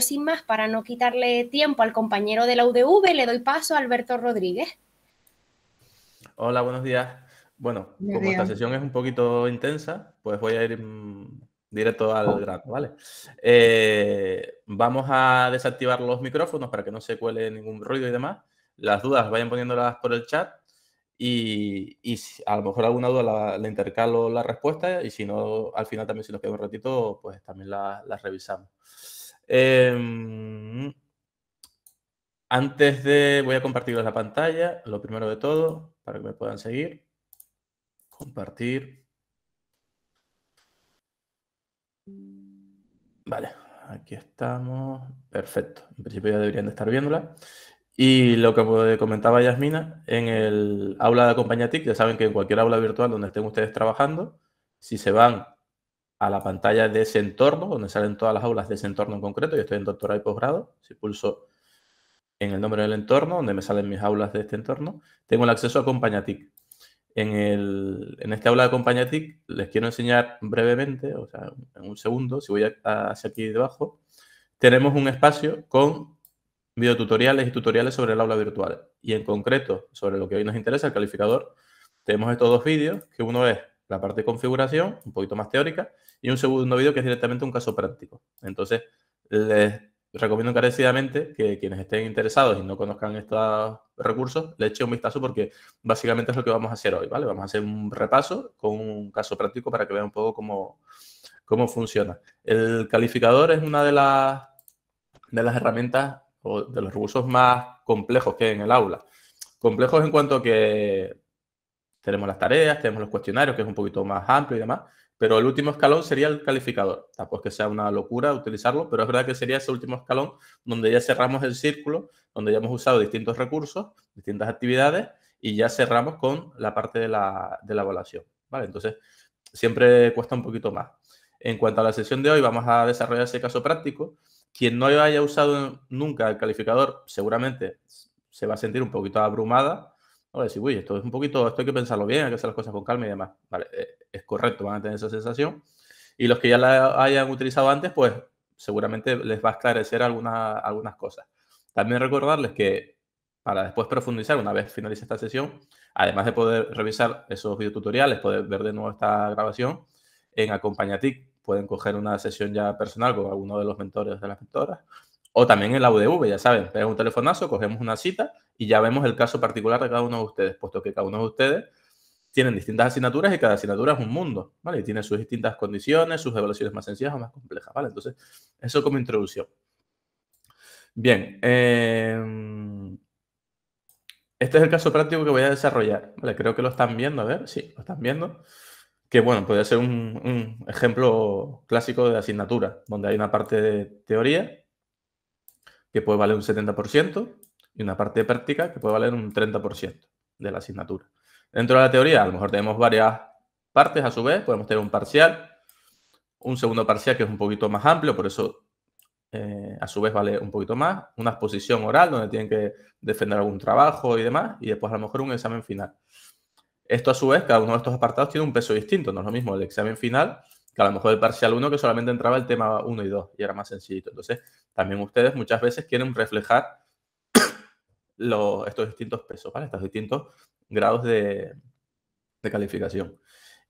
sin más, para no quitarle tiempo al compañero de la UDV, le doy paso a Alberto Rodríguez. Hola, buenos días. Bueno, como esta sesión es un poquito intensa, pues voy a ir mm, directo al grano, ¿vale? Eh, vamos a desactivar los micrófonos para que no se cuele ningún ruido y demás. Las dudas vayan poniéndolas por el chat y, a lo mejor alguna duda la, intercalo la respuesta y si no, al final también si nos queda un ratito, pues también las la revisamos. Em, antes de... Voy a compartir la pantalla, lo primero de todo, para que me puedan seguir. Compartir. Vale, aquí estamos. Perfecto. En principio ya deberían de estar viéndola. Y lo que comentaba Yasmina, en el aula de Acompañatic, ya saben que en cualquier aula virtual donde estén ustedes trabajando, si se van a la pantalla de ese entorno, donde salen todas las aulas de ese entorno en concreto. Yo estoy en doctorado y posgrado. Si pulso en el nombre del entorno, donde me salen mis aulas de este entorno, tengo el acceso a Compañatik. En, en este aula de Compañatik, les quiero enseñar brevemente, o sea, en un segundo, si voy hacia aquí debajo, tenemos un espacio con videotutoriales y tutoriales sobre el aula virtual. Y en concreto, sobre lo que hoy nos interesa, el calificador, tenemos estos dos vídeos, que uno es la parte de configuración, un poquito más teórica, y un segundo vídeo que es directamente un caso práctico. Entonces, les recomiendo encarecidamente que quienes estén interesados y no conozcan estos recursos, le eche un vistazo porque básicamente es lo que vamos a hacer hoy, ¿vale? Vamos a hacer un repaso con un caso práctico para que vean un poco cómo, cómo funciona. El calificador es una de las, de las herramientas o de los recursos más complejos que hay en el aula. Complejos en cuanto a que tenemos las tareas, tenemos los cuestionarios, que es un poquito más amplio y demás, pero el último escalón sería el calificador. Tampoco es que sea una locura utilizarlo, pero es verdad que sería ese último escalón donde ya cerramos el círculo, donde ya hemos usado distintos recursos, distintas actividades y ya cerramos con la parte de la, evaluación. ¿vale? Entonces, siempre cuesta un poquito más. En cuanto a la sesión de hoy, vamos a desarrollar ese caso práctico. Quien no haya usado nunca el calificador, seguramente se va a sentir un poquito abrumada. a decir, uy, esto es un poquito, esto hay que pensarlo bien, hay que hacer las cosas con calma y demás. Vale, eh, es correcto, van a tener esa sensación. Y los que ya la hayan utilizado antes, pues seguramente les va a esclarecer algunas cosas. También recordarles que para después profundizar, una vez finalice esta sesión, además de poder revisar esos videotutoriales, poder ver de nuevo esta grabación, en Acompañatic pueden coger una sesión ya personal con alguno de los mentores de las mentoras, o también en la UDV, ya saben, pegan un telefonazo, cogemos una cita y ya vemos el caso particular de cada uno de ustedes, puesto que cada uno de ustedes tienen distintas asignaturas y cada asignatura es un mundo, ¿vale? Y tiene sus distintas condiciones, sus evaluaciones más sencillas o más complejas, ¿vale? Entonces, eso como introducción. Bien, em, este es el caso práctico que voy a desarrollar, ¿vale? Creo que lo están viendo, a ver, sí, lo están viendo. Que bueno, puede ser un, un ejemplo clásico de asignatura, donde hay una parte de teoría que puede valer un 70% y una parte de práctica que puede valer un 30% de la asignatura. Dentro de la teoría, a lo mejor tenemos varias partes a su vez, podemos tener un parcial, un segundo parcial que es un poquito más amplio, por eso eh, a su vez vale un poquito más, una exposición oral donde tienen que defender algún trabajo y demás, y después a lo mejor un examen final. Esto a su vez, cada uno de estos apartados tiene un peso distinto, no es lo mismo el examen final que a lo mejor el parcial 1 que solamente entraba el tema 1 y 2 y era más sencillito. Entonces, también ustedes muchas veces quieren reflejar estos distintos pesos, Estos distintos grados de, de calificación.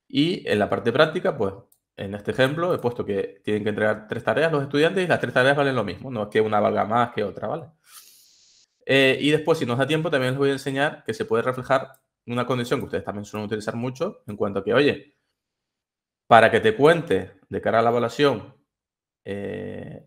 Y en la parte práctica, pues en este ejemplo he puesto que tienen que entregar tres tareas los estudiantes y las tres tareas valen lo mismo, no es que una valga más que otra, ¿vale? Eh, y después, si nos da tiempo, también les voy a enseñar que se puede reflejar una condición que ustedes también suelen utilizar mucho en cuanto a que, oye, para que te cuente de cara a la evaluación, eh,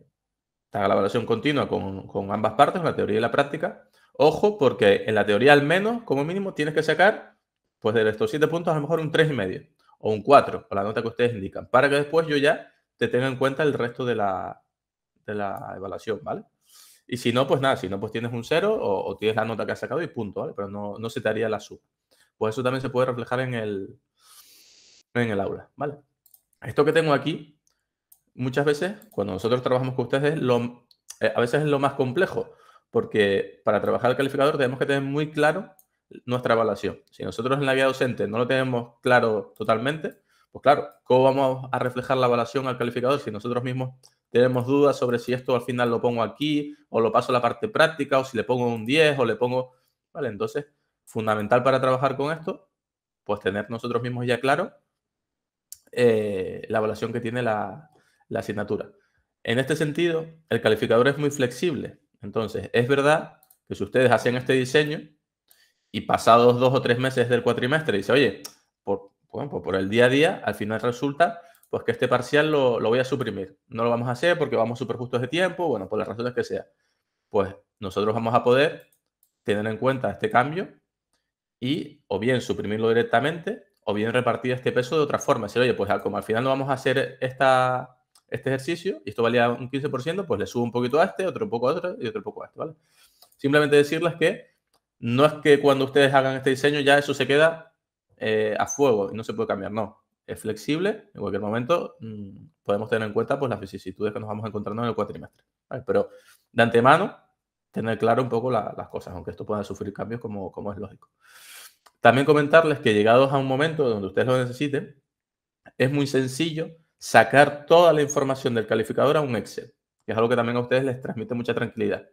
la evaluación continua con, ambas partes, la teoría y la práctica, Ojo, porque en la teoría al menos, como mínimo, tienes que sacar, pues de estos siete puntos, a lo mejor un 3,5 o un 4, o la nota que ustedes indican, para que después yo ya te tenga en cuenta el resto de la, de la evaluación, ¿vale? Y si no, pues nada, si no, pues tienes un 0 o, tienes la nota que has sacado y punto, ¿vale? Pero no, se te haría la suma. Pues eso también se puede reflejar en el, en el aula, ¿vale? Esto que tengo aquí, muchas veces, cuando nosotros trabajamos con ustedes, eh, a veces es lo más complejo, porque para trabajar el calificador tenemos que tener muy claro nuestra evaluación. Si nosotros en la guía docente no lo tenemos claro totalmente, pues claro, ¿cómo vamos a reflejar la evaluación al calificador si nosotros mismos tenemos dudas sobre si esto al final lo pongo aquí o lo paso a la parte práctica o si le pongo un 10 o le pongo... Vale, entonces, fundamental para trabajar con esto, pues tener nosotros mismos ya claro eh, la evaluación que tiene la asignatura. En este sentido, el calificador es muy flexible entonces, es verdad que si ustedes hacen este diseño y pasados dos o tres meses del cuatrimestre, dice, oye, por, pues por el día a día, al final resulta pues que este parcial lo, voy a suprimir. No lo vamos a hacer porque vamos súper justos de tiempo, bueno, por las razones que sea. Pues nosotros vamos a poder tener en cuenta este cambio y o bien suprimirlo directamente o bien repartir este peso de otra forma. Decir, oye, pues como al final no vamos a hacer esta, este ejercicio y esto valía un 15%, pues le subo un poquito a este, otro poco a otro y otro poco a este, ¿vale? Simplemente decirles que no es que cuando ustedes hagan este diseño ya eso se queda eh, a fuego y no se puede cambiar, no. Es flexible, en cualquier momento mm, podemos tener en cuenta pues, las vicisitudes que nos vamos encontrando en el cuatrimestre. ¿vale? Pero de antemano, tener claro un poco las cosas, aunque esto pueda sufrir cambios como, como es lógico. También comentarles que llegados a un momento donde ustedes lo necesiten, es muy sencillo sacar toda la información del calificador a un Excel, que es algo que también a ustedes les transmite mucha tranquilidad.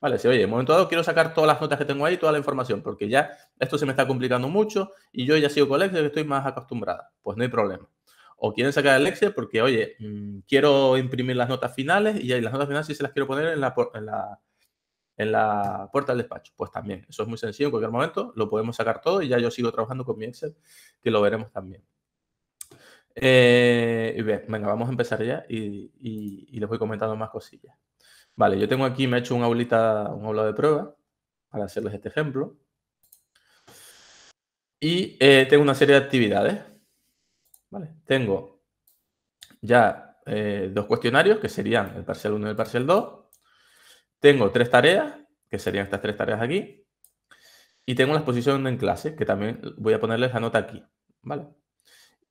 Vale, si oye, en un momento dado quiero sacar todas las notas que tengo ahí, toda la información, porque ya esto se me está complicando mucho y yo ya sigo con el Excel, estoy más acostumbrada. Pues no hay problema. O quieren sacar el Excel porque, oye, mm, quiero imprimir las notas finales y ahí las notas finales sí se las quiero poner en la, en la puerta del despacho. Pues también, eso es muy sencillo, en cualquier momento lo podemos sacar todo y ya yo sigo trabajando con mi Excel, que lo veremos también. Eh, venga, vamos a empezar ya y, les voy comentando más cosillas. Vale, yo tengo aquí, me he hecho un aulita, un aula de prueba para hacerles este ejemplo. Y eh, tengo una serie de actividades. tengo ya eh, dos cuestionarios que serían el parcial 1 y el parcial 2. Tengo tres tareas, que serían estas tres tareas aquí. Y tengo la exposición en clase, que también voy a ponerles la nota aquí. Vale.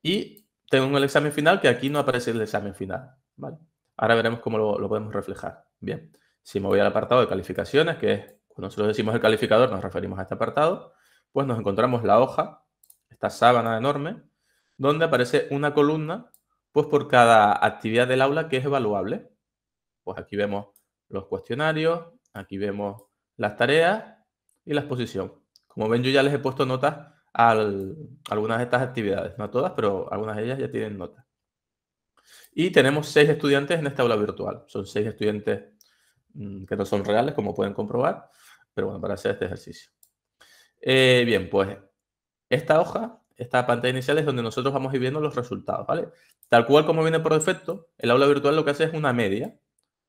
Y tengo el examen final, que aquí no aparece el examen final. ¿vale? Ahora veremos cómo lo, podemos reflejar. Bien, si me voy al apartado de calificaciones, que es cuando nosotros decimos el calificador, nos referimos a este apartado, pues nos encontramos la hoja, esta sábana enorme, donde aparece una columna, pues por cada actividad del aula que es evaluable. Pues aquí vemos los cuestionarios, aquí vemos las tareas y la exposición. Como ven, yo ya les he puesto notas al, algunas de estas actividades, no todas, pero algunas de ellas ya tienen nota. Y tenemos seis estudiantes en esta aula virtual. Son seis estudiantes mm, que no son reales, como pueden comprobar, pero bueno, para hacer este ejercicio. Eh, bien, pues esta hoja, esta pantalla inicial es donde nosotros vamos a ir viendo los resultados, ¿vale? Tal cual como viene por defecto, el aula virtual lo que hace es una media.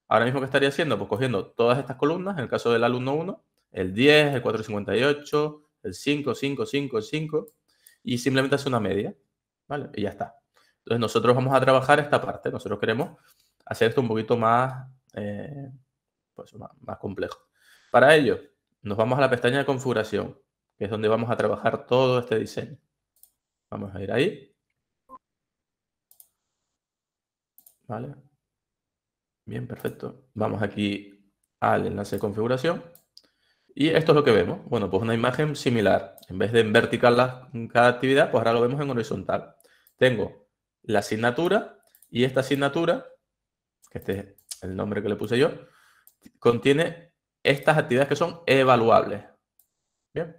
Ahora mismo, ¿qué estaría haciendo? Pues cogiendo todas estas columnas, en el caso del alumno 1, el 10, el 458, el 5, 5, 5, 5, y simplemente hace una media, ¿vale? Y ya está. Entonces nosotros vamos a trabajar esta parte, nosotros queremos hacer esto un poquito eh, pues, más, más, complejo. Para ello, nos vamos a la pestaña de configuración, que es donde vamos a trabajar todo este diseño. Vamos a ir ahí. ¿Vale? Bien, perfecto. Vamos aquí al enlace de configuración. Y esto es lo que vemos. Bueno, pues una imagen similar. En vez de en vertical cada actividad, pues ahora lo vemos en horizontal. Tengo la asignatura y esta asignatura, que este es el nombre que le puse yo, contiene estas actividades que son evaluables. Bien.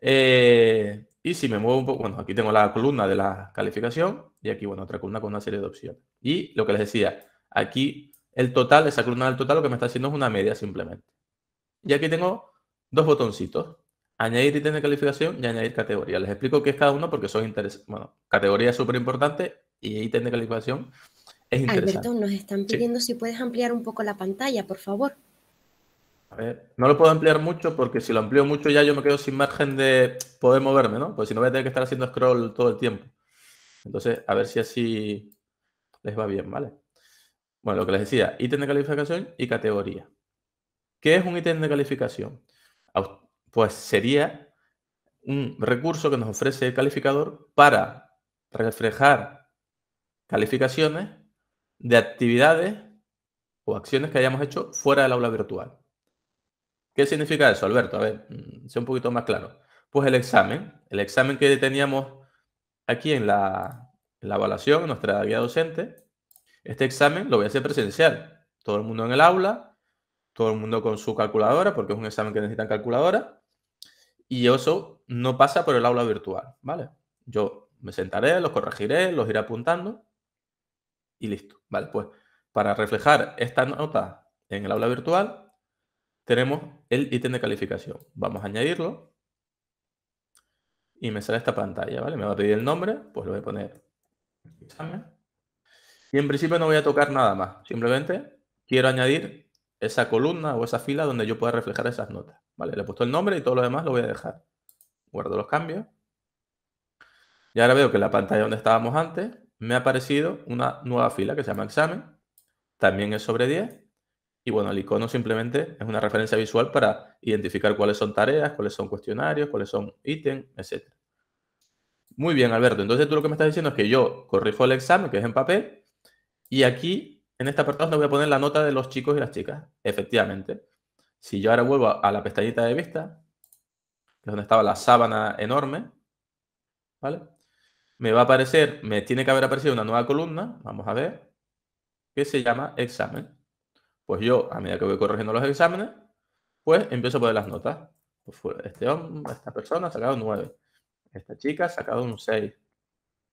Eh, y si me muevo un poco, bueno, aquí tengo la columna de la calificación y aquí, bueno, otra columna con una serie de opciones. Y lo que les decía, aquí el total, esa columna del total lo que me está haciendo es una media simplemente. Y aquí tengo dos botoncitos. Añadir ítem de calificación y añadir categoría. Les explico qué es cada uno porque son interesantes. Bueno, categoría es súper importante y ítem de calificación es interesante. Alberto, nos están pidiendo si puedes ampliar un poco la pantalla, por favor. A ver, no lo puedo ampliar mucho porque si lo amplio mucho ya yo me quedo sin margen de poder moverme, ¿no? Porque si no voy a tener que estar haciendo scroll todo el tiempo. Entonces, a ver si así les va bien, ¿vale? Bueno, lo que les decía, ítem de calificación y categoría. ¿Qué es un ítem de calificación? Pues sería un recurso que nos ofrece el calificador para reflejar calificaciones de actividades o acciones que hayamos hecho fuera del aula virtual. ¿Qué significa eso, Alberto? A ver, mm, sea un poquito más claro. Pues el examen, el examen que teníamos aquí en la, evaluación, en nuestra guía docente, este examen lo voy a hacer presencial. Todo el mundo en el aula, todo el mundo con su calculadora, porque es un examen que necesitan calculadora, y eso no pasa por el aula virtual, ¿vale? Yo me sentaré, los corregiré, los iré apuntando y listo, ¿vale? Pues para reflejar esta nota en el aula virtual, tenemos el ítem de calificación. Vamos a añadirlo y me sale esta pantalla, ¿vale? Me va a pedir el nombre, pues lo voy a poner examen. Y en principio no voy a tocar nada más, simplemente quiero añadir esa columna o esa fila donde yo pueda reflejar esas notas. Vale, le he puesto el nombre y todo lo demás lo voy a dejar. Guardo los cambios. Y ahora veo que en la pantalla donde estábamos antes me ha aparecido una nueva fila que se llama examen. También es sobre 10. Y bueno, el icono simplemente es una referencia visual para identificar cuáles son tareas, cuáles son cuestionarios, cuáles son ítems, etc. Muy bien, Alberto. Entonces tú lo que me estás diciendo es que yo corrijo el examen, que es en papel, y aquí en este apartado voy a poner la nota de los chicos y las chicas. Efectivamente. Si yo ahora vuelvo a, la pestañita de vista, que donde estaba la sábana enorme, ¿vale? Me va a aparecer, me tiene que haber aparecido una nueva columna, vamos a ver, que se llama examen. Pues yo, a medida que voy corrigiendo los exámenes, pues empiezo a poner las notas. Pues este hombre, esta persona ha sacado un 9. Esta chica ha sacado un 6.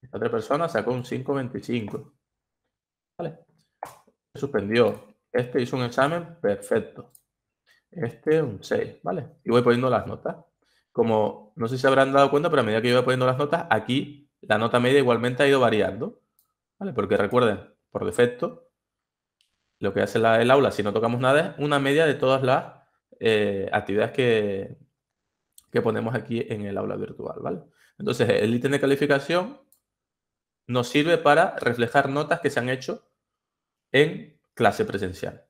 Esta otra persona sacó un 5,25. ¿Vale? Este suspendió. Este hizo un examen perfecto. Este un 6, ¿vale? Y voy poniendo las notas. Como no sé si se habrán dado cuenta, pero a medida que iba poniendo las notas, aquí la nota media igualmente ha ido variando. ¿Vale? Porque recuerden, por defecto, lo que hace la, el aula si no tocamos nada es una media de todas las eh, actividades que, que ponemos aquí en el aula virtual, ¿vale? Entonces, el ítem de calificación nos sirve para reflejar notas que se han hecho en clase presencial.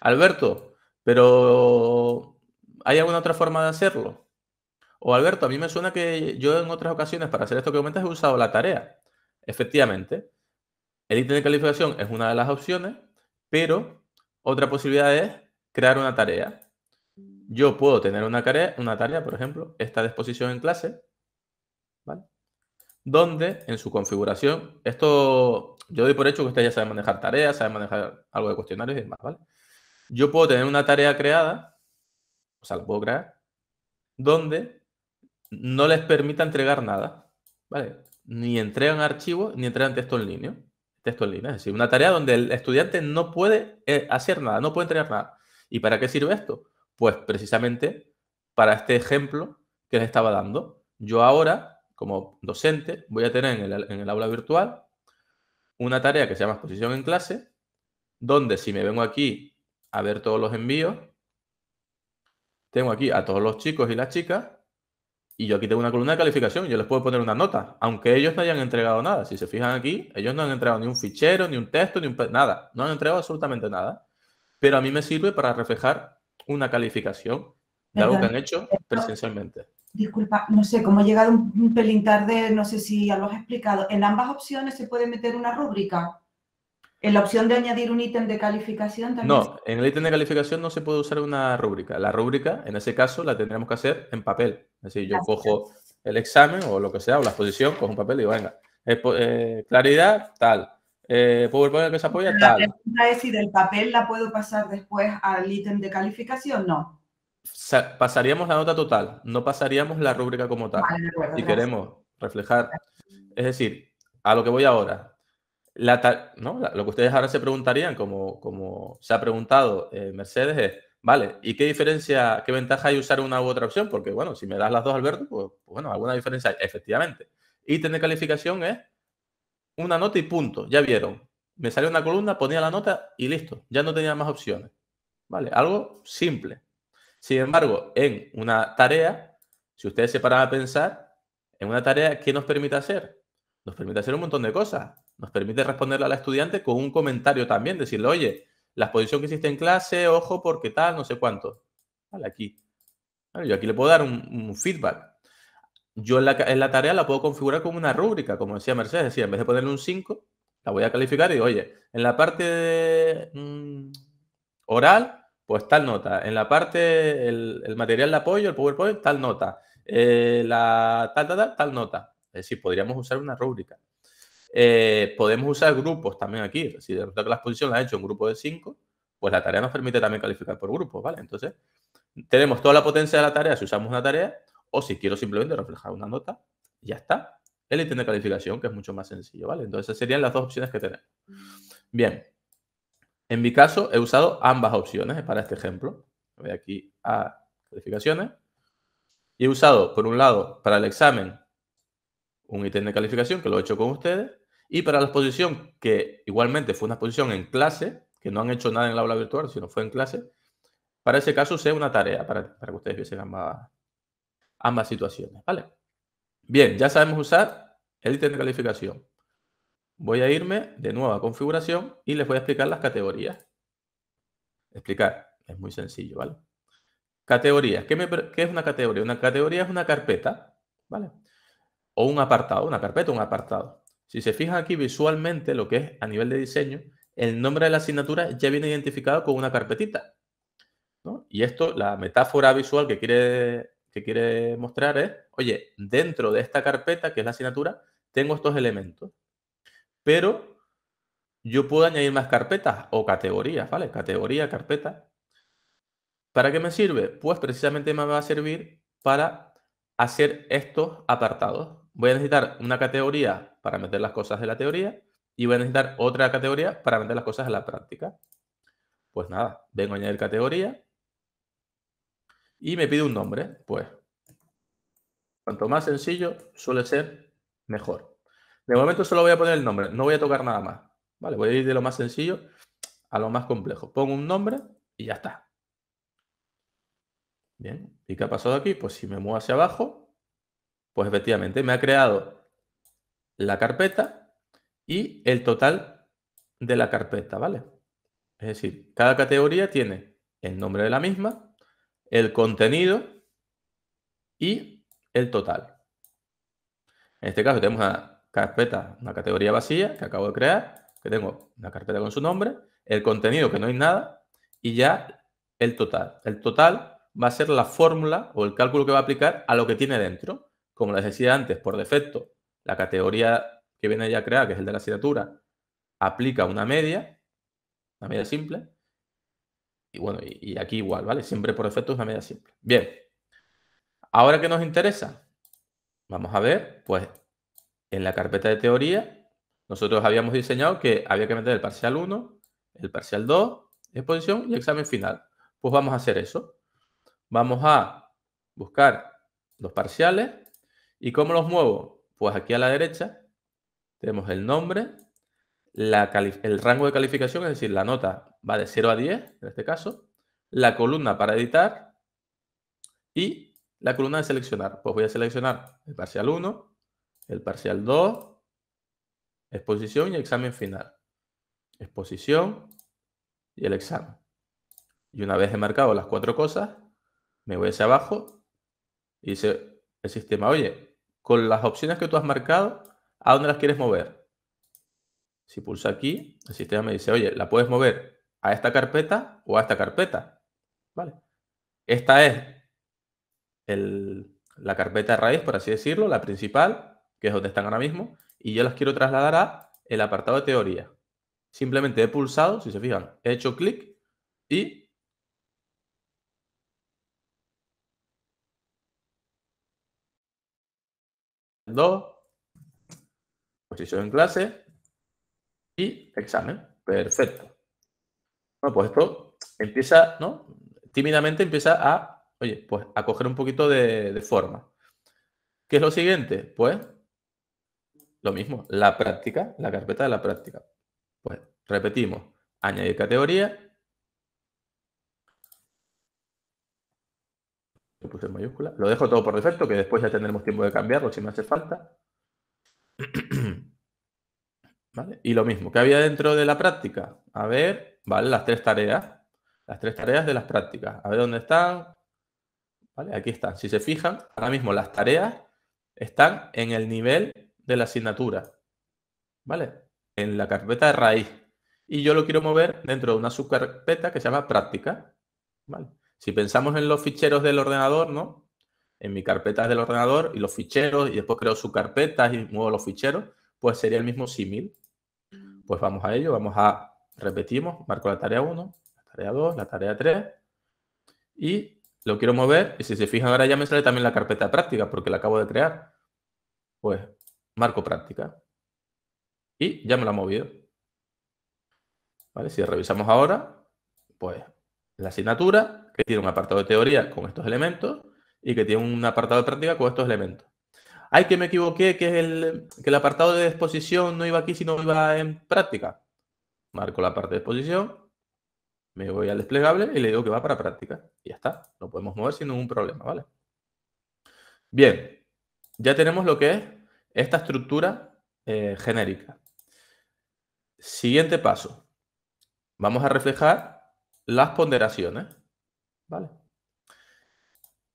Alberto, pero ¿hay alguna otra forma de hacerlo? O Alberto, a mí me suena que yo en otras ocasiones para hacer esto que comentas he usado la tarea. Efectivamente, el ítem de calificación es una de las opciones, pero otra posibilidad es crear una tarea. Yo puedo tener una tarea, una tarea, por ejemplo, esta disposición en clase, ¿vale? donde en su configuración, esto yo doy por hecho que ustedes ya saben manejar tareas, saben manejar algo de cuestionarios y demás, ¿vale? Yo puedo tener una tarea creada, o sea, la puedo crear, donde no les permita entregar nada, ¿vale? Ni entregan archivos, ni entregan texto en línea. Texto en línea, es decir, una tarea donde el estudiante no puede eh, hacer nada, no puede entregar nada. ¿Y para qué sirve esto? Pues precisamente para este ejemplo que les estaba dando. Yo ahora como docente, voy a tener en el, aula virtual una tarea que se llama exposición en clase, donde si me vengo aquí a ver todos los envíos, tengo aquí a todos los chicos y las chicas, y yo aquí tengo una columna de calificación, yo les puedo poner una nota, aunque ellos no hayan entregado nada. Si se fijan aquí, ellos no han entregado ni un fichero, ni un texto, ni nada, no han entregado absolutamente nada. Pero a mí me sirve para reflejar una calificación de algo que han hecho presencialmente. Disculpa, no sé, como he llegado un pelín tarde, no sé si ya lo has explicado. En ambas opciones se puede meter una rúbrica. En la opción de añadir un ítem de calificación también. No, en el ítem de calificación no se puede usar una rúbrica. La rúbrica, en ese caso, la tendríamos que hacer en papel. Es decir, yo cojo el examen o lo que sea, o la exposición, cojo un papel y digo, venga, eh, eh, claridad, tal. Eh, que se apoya, tal. La pregunta es si del papel la puedo pasar después al ítem de calificación, no pasaríamos la nota total, no pasaríamos la rúbrica como tal, y queremos reflejar. Es decir, a lo que voy ahora, lo que ustedes ahora se preguntarían, como, como se ha preguntado eh, Mercedes, es, vale, ¿y qué diferencia, qué ventaja hay usar una u otra opción? Porque, bueno, si me das las dos, Alberto, pues, pues bueno, alguna diferencia efectivamente. y de calificación es una nota y punto, ya vieron. Me salió una columna, ponía la nota y listo, ya no tenía más opciones. Vale, algo simple. Sin embargo, en una tarea, si ustedes se paran a pensar, en una tarea, ¿qué nos permite hacer? Nos permite hacer un montón de cosas. Nos permite responderle al estudiante con un comentario también, decirle, oye, la exposición que hiciste en clase, ojo, porque tal, no sé cuánto. Vale, aquí. yo aquí le puedo dar un, feedback. Yo en la, tarea la puedo configurar como una rúbrica, como decía Mercedes, decir, en vez de ponerle un 5, la voy a calificar y oye, en la parte mm, oral pues tal nota. En la parte, el, material de apoyo, el PowerPoint, tal nota. Eh, la tal, tal, tal, tal nota. Es decir, podríamos usar una rúbrica. Eh, podemos usar grupos también aquí. Si de que la exposición la ha hecho un grupo de cinco, pues la tarea nos permite también calificar por grupos, ¿vale? Entonces, tenemos toda la potencia de la tarea si usamos una tarea, o si quiero simplemente reflejar una nota, ya está. El ítem de calificación, que es mucho más sencillo, ¿vale? Entonces, esas serían las dos opciones que tenemos. Bien, en mi caso, he usado ambas opciones para este ejemplo. Voy aquí a calificaciones. Y he usado, por un lado, para el examen, un ítem de calificación que lo he hecho con ustedes. Y para la exposición, que igualmente fue una exposición en clase, que no han hecho nada en el aula virtual, sino fue en clase. Para ese caso, sé una tarea para, que ustedes viesen ambas, ambas situaciones. ¿Vale? Bien, ya sabemos usar el ítem de calificación voy a irme de nuevo a configuración y les voy a explicar las categorías. Explicar, es muy sencillo, ¿vale? Categorías, ¿qué, es una categoría? Una categoría es una carpeta, ¿vale? O un apartado, una carpeta, un apartado. Si se fijan aquí visualmente, lo que es a nivel de diseño, el nombre de la asignatura ya viene identificado con una carpetita. Y esto, la metáfora visual que quiere, que quiere mostrar es, oye, dentro de esta carpeta, que es la asignatura, tengo estos elementos pero yo puedo añadir más carpetas o categorías, ¿vale? Categoría, carpeta. ¿Para qué me sirve? Pues precisamente me va a servir para hacer estos apartados. Voy a necesitar una categoría para meter las cosas de la teoría y voy a necesitar otra categoría para meter las cosas de la práctica. Pues nada, vengo a añadir categoría y me pide un nombre. Pues cuanto más sencillo suele ser mejor. De momento solo voy a poner el nombre, no voy a tocar nada más. Vale, voy a ir de lo más sencillo a lo más complejo. Pongo un nombre y ya está. Bien, ¿y qué ha pasado aquí? Pues si me muevo hacia abajo, pues efectivamente me ha creado la carpeta y el total de la carpeta, ¿vale? Es decir, cada categoría tiene el nombre de la misma, el contenido y el total. En este caso tenemos a carpeta, una categoría vacía que acabo de crear, que tengo una carpeta con su nombre, el contenido que no hay nada y ya el total. El total va a ser la fórmula o el cálculo que va a aplicar a lo que tiene dentro. Como les decía antes, por defecto, la categoría que viene ya creada, que es el de la asignatura, aplica una media, una media simple. Y bueno, y, y aquí igual, ¿vale? Siempre por defecto es una media simple. Bien. Ahora, ¿qué nos interesa? Vamos a ver, pues en la carpeta de teoría, nosotros habíamos diseñado que había que meter el parcial 1, el parcial 2, exposición y examen final. Pues vamos a hacer eso. Vamos a buscar los parciales. ¿Y cómo los muevo? Pues aquí a la derecha tenemos el nombre, el rango de calificación, es decir, la nota va de 0 a 10, en este caso, la columna para editar y la columna de seleccionar. Pues voy a seleccionar el parcial 1, el parcial 2, exposición y examen final. Exposición y el examen. Y una vez he marcado las cuatro cosas, me voy hacia abajo y dice el sistema, oye, con las opciones que tú has marcado, ¿a dónde las quieres mover? Si pulso aquí, el sistema me dice, oye, la puedes mover a esta carpeta o a esta carpeta. ¿Vale? Esta es la carpeta raíz, por así decirlo, la principal, que es donde están ahora mismo, y yo las quiero trasladar a el apartado de teoría. Simplemente he pulsado, si se fijan, he hecho clic y dos posición en clase y examen. Perfecto. Bueno, pues esto empieza, ¿no? Tímidamente empieza a, oye, pues a coger un poquito de, de forma. ¿Qué es lo siguiente? Pues lo mismo, la práctica, la carpeta de la práctica. Pues repetimos, añadir categoría. Lo mayúscula. Lo dejo todo por defecto, que después ya tendremos tiempo de cambiarlo si me hace falta. Y lo mismo, ¿qué había dentro de la práctica? A ver, ¿vale? Las tres tareas. Las tres tareas de las prácticas. A ver dónde están. Aquí están. Si se fijan, ahora mismo las tareas están en el nivel de la asignatura, ¿vale? En la carpeta de raíz. Y yo lo quiero mover dentro de una subcarpeta que se llama práctica, ¿vale? Si pensamos en los ficheros del ordenador, ¿no? En mi carpeta del ordenador y los ficheros, y después creo subcarpetas y muevo los ficheros, pues sería el mismo símil. Pues vamos a ello, vamos a, repetimos, marco la tarea 1, la tarea 2, la tarea 3, y lo quiero mover, y si se fijan ahora ya me sale también la carpeta práctica, porque la acabo de crear. Pues marco práctica. Y ya me lo ha movido. ¿Vale? Si revisamos ahora, pues la asignatura, que tiene un apartado de teoría con estos elementos y que tiene un apartado de práctica con estos elementos. Ay, que me equivoqué, que, el, el apartado de exposición no iba aquí, sino iba en práctica. Marco la parte de exposición, me voy al desplegable y le digo que va para práctica. Y ya está, lo podemos mover sin ningún problema, ¿vale? Bien, ya tenemos lo que es esta estructura eh, genérica. Siguiente paso. Vamos a reflejar las ponderaciones. ¿Vale?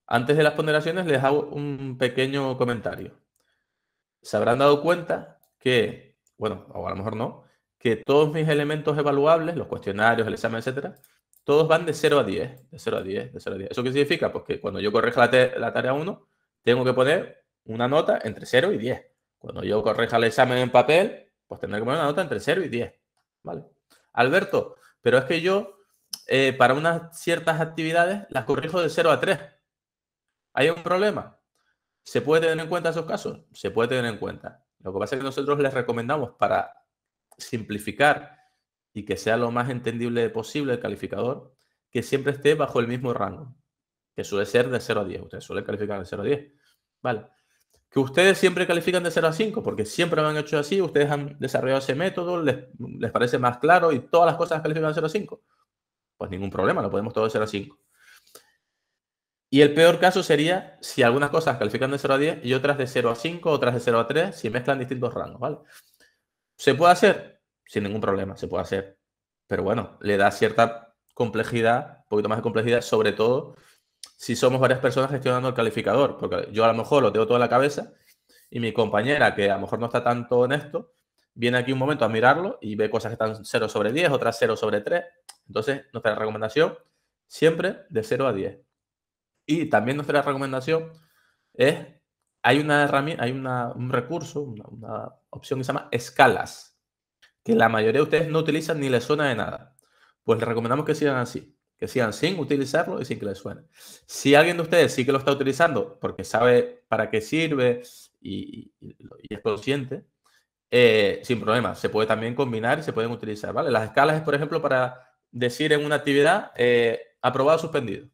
Antes de las ponderaciones les hago un pequeño comentario. Se habrán dado cuenta que, bueno, o a lo mejor no, que todos mis elementos evaluables, los cuestionarios, el examen, etcétera, todos van de 0 a 10, de 0 a 10, de 0 a 10. ¿Eso qué significa? Pues que cuando yo corrija la, la tarea 1, tengo que poner una nota entre 0 y 10. Cuando yo corrija el examen en papel, pues tendré que poner una nota entre 0 y 10. ¿Vale? Alberto, pero es que yo eh, para unas ciertas actividades las corrijo de 0 a 3. ¿Hay un problema? ¿Se puede tener en cuenta esos casos? Se puede tener en cuenta. Lo que pasa es que nosotros les recomendamos para simplificar y que sea lo más entendible posible el calificador, que siempre esté bajo el mismo rango, que suele ser de 0 a 10. Ustedes suelen calificar de 0 a 10. ¿Vale? que ustedes siempre califican de 0 a 5, porque siempre lo han hecho así, ustedes han desarrollado ese método, les, parece más claro y todas las cosas califican de 0 a 5. Pues ningún problema, lo podemos todo de 0 a 5. Y el peor caso sería si algunas cosas califican de 0 a 10 y otras de 0 a 5, otras de 0 a 3, si mezclan distintos rangos, ¿vale? ¿Se puede hacer? Sin ningún problema, se puede hacer. Pero bueno, le da cierta complejidad, un poquito más de complejidad, sobre todo si somos varias personas gestionando el calificador, porque yo a lo mejor lo tengo toda la cabeza y mi compañera, que a lo mejor no está tanto en esto, viene aquí un momento a mirarlo y ve cosas que están 0 sobre 10, otras 0 sobre 3. Entonces, nuestra recomendación siempre de 0 a 10. Y también nuestra recomendación es, hay una herramienta, hay una, un recurso, una, una opción que se llama escalas, que la mayoría de ustedes no utilizan ni les suena de nada. Pues les recomendamos que sigan así que sigan sin utilizarlo y sin que les suene. Si alguien de ustedes sí que lo está utilizando porque sabe para qué sirve y, es consciente, eh, sin problema, se puede también combinar y se pueden utilizar, ¿vale? Las escalas es, por ejemplo, para decir en una actividad eh, aprobado suspendido,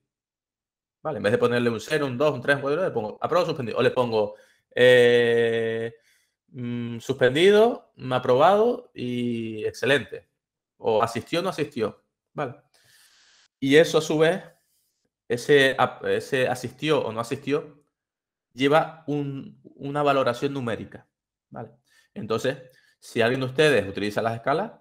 ¿vale? En vez de ponerle un 0, un 2, un 3, un le pongo aprobado suspendido o le pongo eh, mm, suspendido, aprobado y excelente o asistió o no asistió, ¿vale? Y eso a su vez, ese, asistió o no asistió, lleva una valoración numérica. ¿vale? Entonces, si alguien de ustedes utiliza las escalas,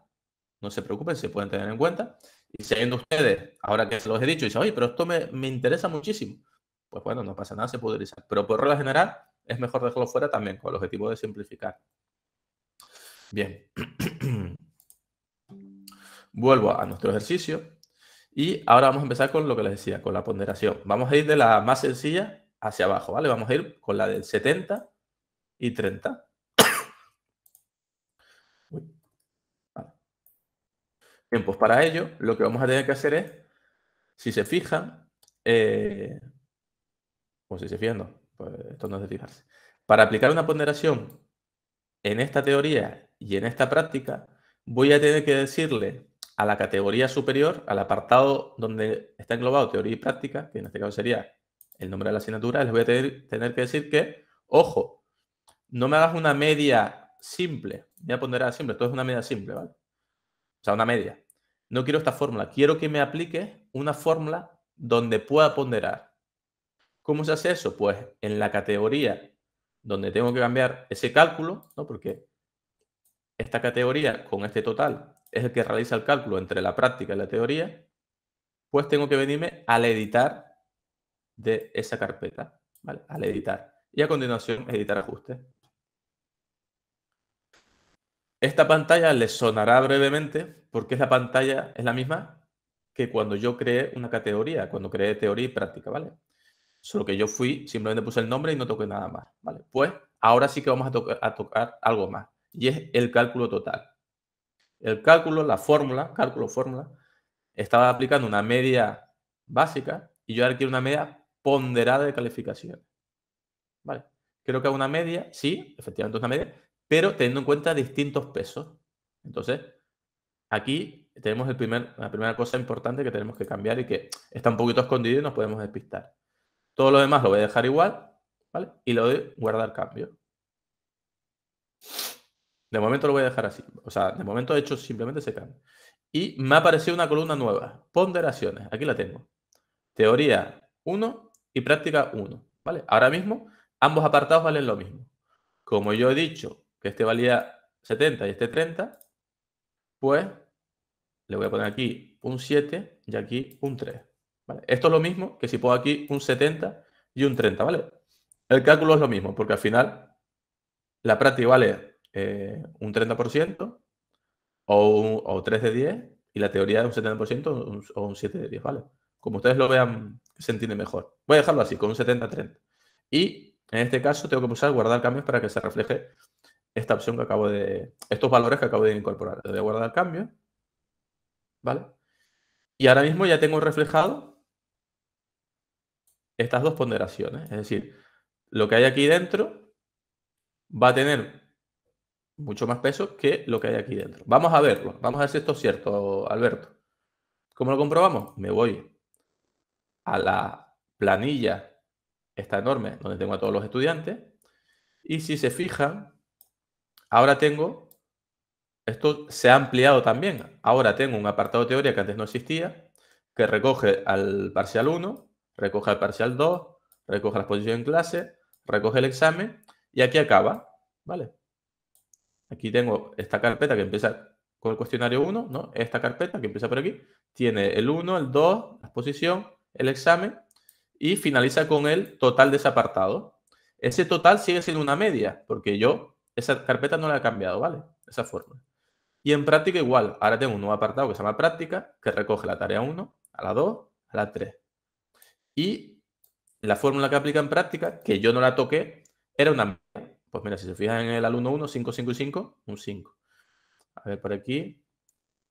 no se preocupen, se pueden tener en cuenta. Y si alguien de ustedes, ahora que se los he dicho, dice, oye, pero esto me, me interesa muchísimo, pues bueno, no pasa nada, se puede utilizar. Pero por regla general, es mejor dejarlo fuera también, con el objetivo de simplificar. Bien. Vuelvo a nuestro ejercicio. Y ahora vamos a empezar con lo que les decía, con la ponderación. Vamos a ir de la más sencilla hacia abajo, ¿vale? Vamos a ir con la del 70 y 30. Bien, pues para ello lo que vamos a tener que hacer es, si se fijan, eh, o si se fijan, no, pues esto no es de fijarse. Para aplicar una ponderación en esta teoría y en esta práctica, voy a tener que decirle a la categoría superior, al apartado donde está englobado teoría y práctica, que en este caso sería el nombre de la asignatura, les voy a tener, que decir que, ojo, no me hagas una media simple, voy a ponderar simple, esto es una media simple, ¿vale? O sea, una media. No quiero esta fórmula, quiero que me aplique una fórmula donde pueda ponderar. ¿Cómo se hace eso? Pues en la categoría donde tengo que cambiar ese cálculo, ¿no? Porque esta categoría con este total es el que realiza el cálculo entre la práctica y la teoría, pues tengo que venirme al editar de esa carpeta, ¿vale? Al editar. Y a continuación, editar ajustes. Esta pantalla les sonará brevemente porque es la pantalla, es la misma que cuando yo creé una categoría, cuando creé teoría y práctica, ¿vale? Solo que yo fui, simplemente puse el nombre y no toqué nada más, ¿vale? Pues ahora sí que vamos a tocar algo más y es el cálculo total el cálculo, la fórmula, cálculo, fórmula, estaba aplicando una media básica y yo ahora quiero una media ponderada de calificaciones. Vale. Creo que una media, sí, efectivamente es una media, pero teniendo en cuenta distintos pesos. Entonces, aquí tenemos el primer, la primera cosa importante que tenemos que cambiar y que está un poquito escondido y nos podemos despistar. Todo lo demás lo voy a dejar igual, ¿vale? Y le doy guardar cambio. De momento lo voy a dejar así. O sea, de momento he hecho simplemente se cambio. Y me ha aparecido una columna nueva. Ponderaciones. Aquí la tengo. Teoría 1 y práctica 1. ¿Vale? Ahora mismo ambos apartados valen lo mismo. Como yo he dicho que este valía 70 y este 30, pues le voy a poner aquí un 7 y aquí un 3. ¿vale? Esto es lo mismo que si pongo aquí un 70 y un 30, ¿vale? El cálculo es lo mismo, porque al final la práctica vale eh, un 30% o, 3 de 10 y la teoría de un 70% o un, 7 de 10, ¿vale? Como ustedes lo vean, se entiende mejor. Voy a dejarlo así, con un 70-30. Y en este caso tengo que pulsar guardar cambios para que se refleje esta opción que acabo de... estos valores que acabo de incorporar. Le doy a guardar cambios, ¿vale? Y ahora mismo ya tengo reflejado estas dos ponderaciones. Es decir, lo que hay aquí dentro va a tener mucho más peso que lo que hay aquí dentro. Vamos a verlo, vamos a ver si esto es cierto, Alberto. ¿Cómo lo comprobamos? Me voy a la planilla, esta enorme, donde tengo a todos los estudiantes, y si se fijan, ahora tengo, esto se ha ampliado también, ahora tengo un apartado de teoría que antes no existía, que recoge al parcial 1, recoge al parcial 2, recoge la exposición en clase, recoge el examen, y aquí acaba, ¿vale? Aquí tengo esta carpeta que empieza con el cuestionario 1, ¿no? Esta carpeta que empieza por aquí, tiene el 1, el 2, la exposición, el examen y finaliza con el total de ese apartado. Ese total sigue siendo una media, porque yo esa carpeta no la he cambiado, ¿vale? Esa fórmula. Y en práctica igual, ahora tengo un nuevo apartado que se llama práctica, que recoge la tarea 1, a la 2, a la 3. Y la fórmula que aplica en práctica, que yo no la toqué, era una media. Pues mira, si se fijan en el alumno 1, 5, 5 y 5, un 5. A ver por aquí.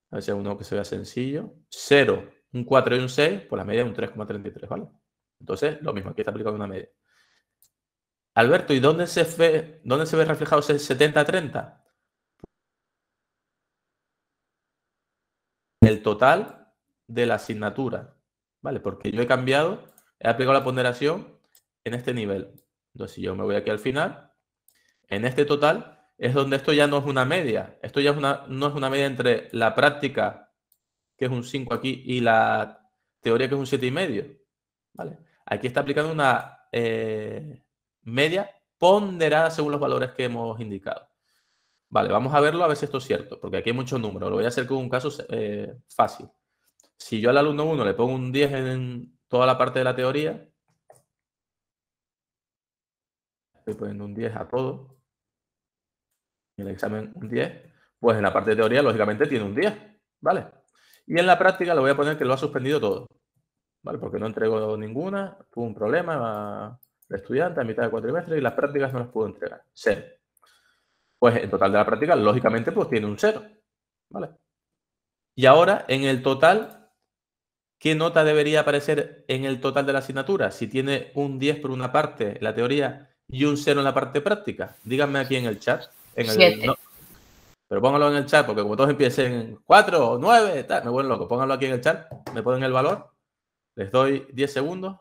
A ver si hay uno que se vea sencillo. 0, un 4 y un 6, pues la media es un 3,33, ¿vale? Entonces, lo mismo, aquí está aplicando una media. Alberto, ¿y dónde se ve, dónde se ve reflejado ese 70-30? El total de la asignatura, ¿vale? Porque yo he cambiado, he aplicado la ponderación en este nivel. Entonces, si yo me voy aquí al final, en este total es donde esto ya no es una media. Esto ya no es una media entre la práctica, que es un 5 aquí, y la teoría, que es un 7,5. ¿Vale? Aquí está aplicando una eh, media ponderada según los valores que hemos indicado. Vale, vamos a verlo a ver si esto es cierto, porque aquí hay muchos números. Lo voy a hacer con un caso eh, fácil. Si yo al alumno 1 le pongo un 10 en toda la parte de la teoría, estoy poniendo un 10 a todo, en el examen un 10, pues en la parte de teoría, lógicamente, tiene un 10, ¿vale? Y en la práctica le voy a poner que lo ha suspendido todo, ¿vale? Porque no entregó ninguna, tuvo un problema la estudiante a mitad de cuatrimestre y las prácticas no las pudo entregar, cero. Pues en total de la práctica, lógicamente, pues tiene un cero, ¿vale? Y ahora, en el total, ¿qué nota debería aparecer en el total de la asignatura? Si tiene un 10 por una parte, la teoría, y un 0 en la parte práctica. Díganme aquí en el chat pero póngalo en el chat, porque como todos empiecen 4 o 9, está me vuelvo loco. Pónganlo aquí en el chat, me ponen el valor, les doy 10 segundos,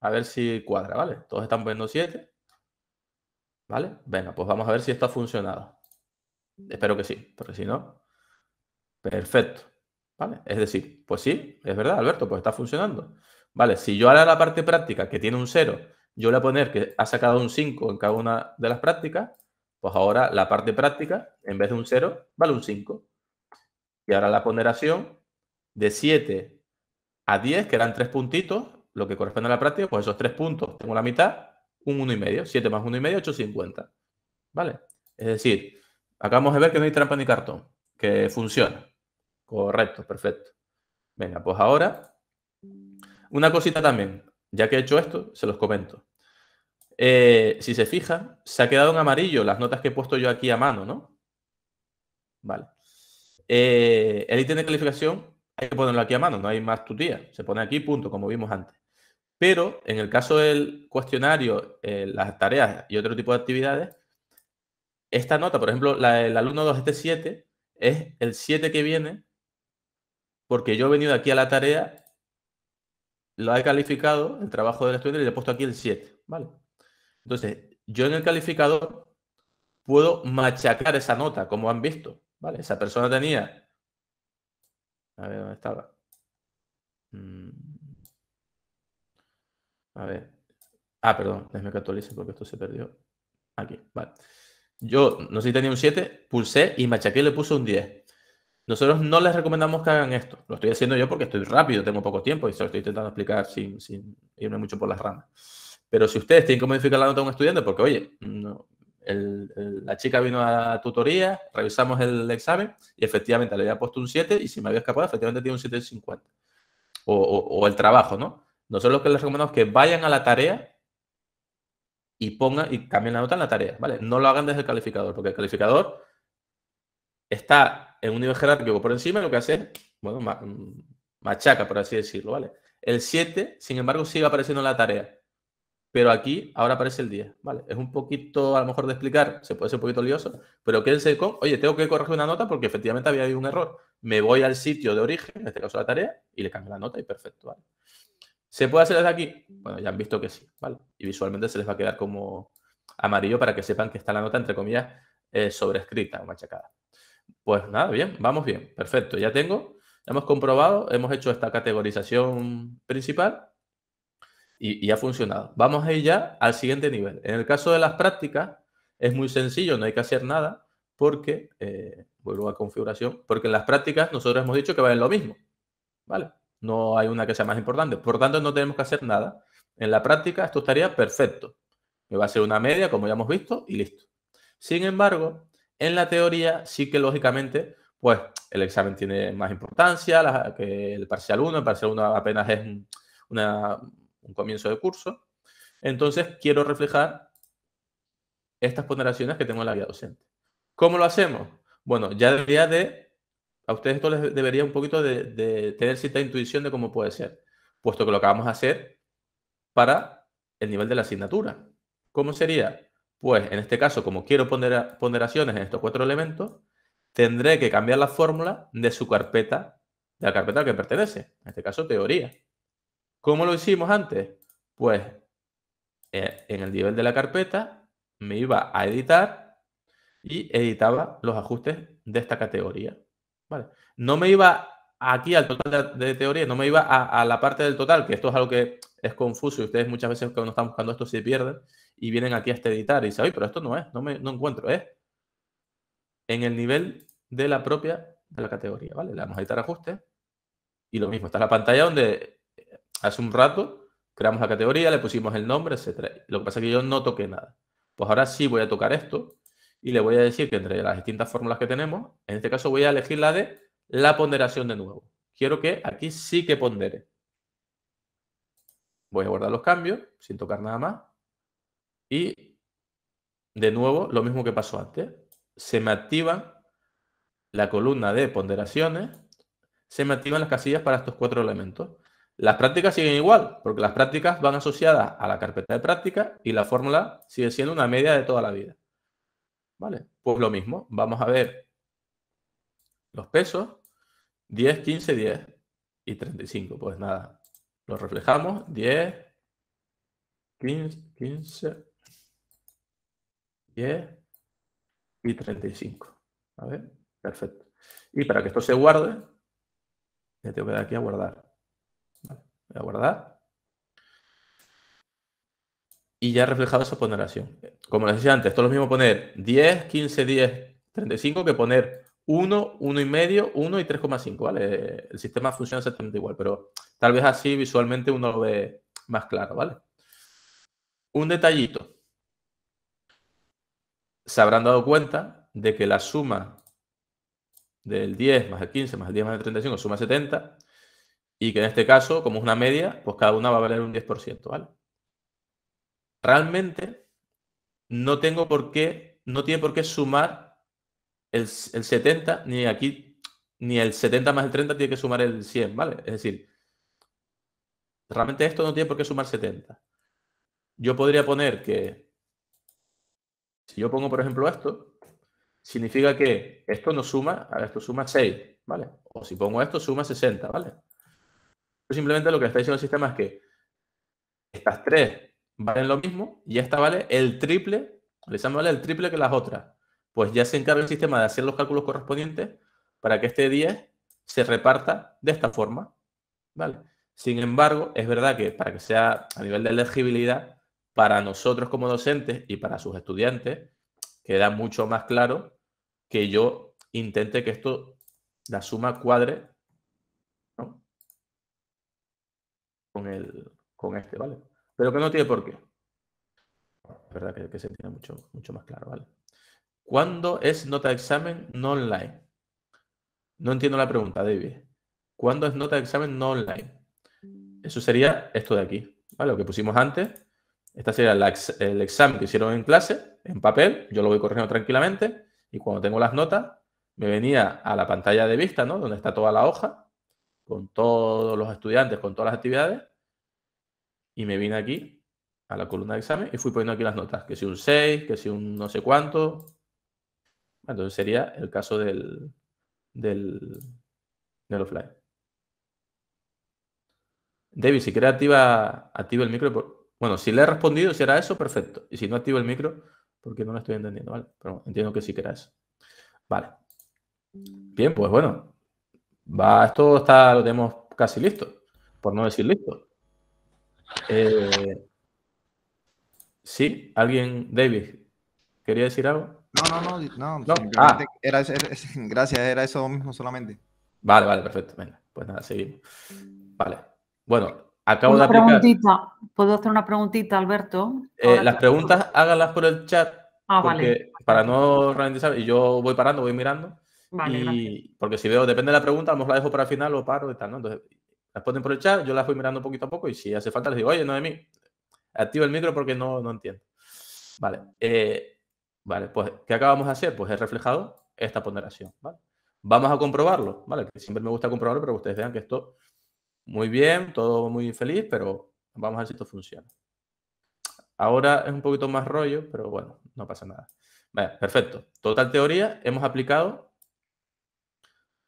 a ver si cuadra, ¿vale? Todos están poniendo 7, ¿vale? bueno pues vamos a ver si esto ha funcionado. Espero que sí, porque si no, perfecto, ¿vale? Es decir, pues sí, es verdad, Alberto, pues está funcionando. Vale, si yo ahora la parte práctica, que tiene un 0, yo le voy a poner que ha sacado un 5 en cada una de las prácticas, pues ahora la parte práctica, en vez de un 0, vale un 5. Y ahora la ponderación de 7 a 10, que eran 3 puntitos, lo que corresponde a la práctica, pues esos 3 puntos, tengo la mitad, un 1 y medio. 7 más 1,5, 8,50. ¿Vale? Es decir, acabamos de ver que no hay trampa ni cartón, que funciona. Correcto, perfecto. Venga, pues ahora, una cosita también. Ya que he hecho esto, se los comento. Eh, si se fija, se ha quedado en amarillo las notas que he puesto yo aquí a mano, ¿no? Vale. Eh, el ítem de calificación hay que ponerlo aquí a mano, no hay más tutía. Se pone aquí, punto, como vimos antes. Pero en el caso del cuestionario, eh, las tareas y otro tipo de actividades, esta nota, por ejemplo, el alumno 2 T 7 es el 7 que viene porque yo he venido aquí a la tarea, lo he calificado, el trabajo del estudiante, y le he puesto aquí el 7, ¿vale? Entonces, yo en el calificador puedo machacar esa nota, como han visto. ¿vale? Esa persona tenía... A ver, ¿dónde estaba? Mm. A ver. Ah, perdón, déjame que actualice porque esto se perdió. Aquí, vale. Yo, no sé si tenía un 7, pulsé y machaqué y le puse un 10. Nosotros no les recomendamos que hagan esto. Lo estoy haciendo yo porque estoy rápido, tengo poco tiempo y se lo estoy intentando explicar sin, sin irme mucho por las ramas. Pero si ustedes tienen que modificar la nota de un estudiante, porque oye, la chica vino a tutoría, revisamos el examen y efectivamente le había puesto un 7 y si me había escapado, efectivamente tiene un 7,50. O, o, el trabajo, ¿no? Nosotros lo que les recomendamos es que vayan a la tarea y pongan, y cambien la nota en la tarea, ¿vale? No lo hagan desde el calificador, porque el calificador está en un nivel jerárquico por encima y lo que hace es, bueno, machaca, por así decirlo, ¿vale? El 7, sin embargo, sigue apareciendo en la tarea pero aquí ahora aparece el 10, ¿vale? Es un poquito, a lo mejor de explicar, se puede ser un poquito lioso, pero quédense con, oye, tengo que corregir una nota porque efectivamente había habido un error. Me voy al sitio de origen, en este caso la tarea, y le cambio la nota y perfecto, ¿Se puede hacer desde aquí? Bueno, ya han visto que sí, ¿vale? Y visualmente se les va a quedar como amarillo para que sepan que está la nota, entre comillas, eh, sobrescrita o machacada. Pues nada, bien, vamos bien, perfecto, ya tengo, hemos comprobado, hemos hecho esta categorización principal y, ha funcionado. Vamos a ir ya al siguiente nivel. En el caso de las prácticas, es muy sencillo, no hay que hacer nada porque, eh, vuelvo a configuración, porque en las prácticas nosotros hemos dicho que valen lo mismo, ¿vale? No hay una que sea más importante. Por tanto, no tenemos que hacer nada. En la práctica esto estaría perfecto. Me va a ser una media, como ya hemos visto, y listo. Sin embargo, en la teoría sí que lógicamente, pues el examen tiene más importancia, que el parcial 1, el parcial 1 apenas es una, un comienzo de curso. Entonces quiero reflejar estas ponderaciones que tengo en la guía docente. ¿Cómo lo hacemos? Bueno, ya debería de, a ustedes esto les debería un poquito de, tener cierta intuición de cómo puede ser, puesto que lo acabamos de hacer para el nivel de la asignatura. ¿Cómo sería? Pues en este caso, como quiero poner ponderaciones en estos cuatro elementos, tendré que cambiar la fórmula de su carpeta, de la carpeta a la que pertenece, en este caso teoría. ¿Cómo lo hicimos antes? Pues eh, en el nivel de la carpeta me iba a editar y editaba los ajustes de esta categoría. ¿vale? No me iba aquí al total de, teoría, no me iba a, la parte del total, que esto es algo que es confuso y ustedes muchas veces cuando están buscando esto se pierden y vienen aquí este editar y dicen, oye, pero esto no es, no, me, encuentro, es en el nivel de la propia de la categoría, ¿vale? Le damos a editar ajustes y lo mismo, está la pantalla donde hace un rato, creamos la categoría, le pusimos el nombre, etc. Lo que pasa es que yo no toqué nada. Pues ahora sí voy a tocar esto y le voy a decir que entre las distintas fórmulas que tenemos, en este caso voy a elegir la de la ponderación de nuevo. Quiero que aquí sí que pondere. Voy a guardar los cambios sin tocar nada más. Y de nuevo, lo mismo que pasó antes. Se me activa la columna de ponderaciones. Se me activan las casillas para estos cuatro elementos. Las prácticas siguen igual, porque las prácticas van asociadas a la carpeta de prácticas y la fórmula sigue siendo una media de toda la vida. ¿Vale? Pues lo mismo, vamos a ver los pesos, 10, 15, 10 y 35. Pues nada, lo reflejamos, 10, 15, 15 10 y 35. A ver, perfecto. Y para que esto se guarde, le tengo que dar aquí a guardar. Voy guardar. Y ya reflejado esa ponderación. Como les decía antes, esto es lo mismo poner 10, 15, 10, 35 que poner 1, 1,5, 1 y 3,5, El sistema funciona exactamente igual, pero tal vez así visualmente uno lo ve más claro, ¿vale? Un detallito. Se habrán dado cuenta de que la suma del 10 más el 15 más el 10 más el 35 suma 70 y que en este caso, como es una media, pues cada una va a valer un 10%, ¿vale? Realmente no tengo por qué, no tiene por qué sumar el, 70, ni aquí, ni el 70 más el 30 tiene que sumar el 100, ¿vale? Es decir, realmente esto no tiene por qué sumar 70. Yo podría poner que, si yo pongo, por ejemplo, esto, significa que esto no suma, esto suma 6, ¿vale? O si pongo esto, suma 60, ¿vale? simplemente lo que está diciendo el sistema es que estas tres valen lo mismo y esta vale el triple, el vale el triple que las otras. Pues ya se encarga el sistema de hacer los cálculos correspondientes para que este 10 se reparta de esta forma. ¿Vale? Sin embargo, es verdad que para que sea a nivel de elegibilidad, para nosotros como docentes y para sus estudiantes, queda mucho más claro que yo intente que esto, la suma cuadre con, el, con este, ¿vale? Pero que no tiene por qué. ¿Verdad? Que, se tiene mucho, mucho más claro, ¿vale? ¿Cuándo es nota de examen no online? No entiendo la pregunta, David. ¿Cuándo es nota de examen no online? Eso sería esto de aquí, ¿vale? Lo que pusimos antes. Esta sería el examen que hicieron en clase, en papel. Yo lo voy corriendo tranquilamente. Y cuando tengo las notas, me venía a la pantalla de vista, ¿no? Donde está toda la hoja con todos los estudiantes, con todas las actividades, y me vine aquí a la columna de examen y fui poniendo aquí las notas, que si un 6, que si un no sé cuánto. Entonces sería el caso del, del, offline. David, si quiere activa, el micro. Bueno, si le he respondido, si era eso, perfecto. Y si no activo el micro, porque no lo estoy entendiendo, Pero entiendo que sí que era eso. Vale. Bien, pues bueno, Va, esto está, lo tenemos casi listo, por no decir listo. Eh, sí, alguien, David, ¿quería decir algo? No, no, no, no. Ah. gracias, era eso mismo solamente. Vale, vale, perfecto. pues nada, seguimos. Vale. Bueno, acabo de aplicar. ¿Puedo hacer una preguntita, Alberto? Eh, las preguntas háganlas por el chat. Ah, vale. Para no ralentizar, y yo voy parando, voy mirando y, Porque si veo, depende de la pregunta, a lo mejor la dejo para el final o paro y tal, ¿no? Entonces, las pueden por el chat, yo las fui mirando poquito a poco y si hace falta les digo, oye, no de mí, activo el micro porque no, no entiendo. Vale, eh, vale, pues, ¿qué acabamos de hacer? Pues he reflejado esta ponderación, ¿vale? Vamos a comprobarlo, ¿vale? siempre me gusta comprobarlo, pero ustedes vean que esto muy bien, todo muy feliz, pero vamos a ver si esto funciona. Ahora es un poquito más rollo, pero bueno, no pasa nada. Vale, perfecto. Total teoría, hemos aplicado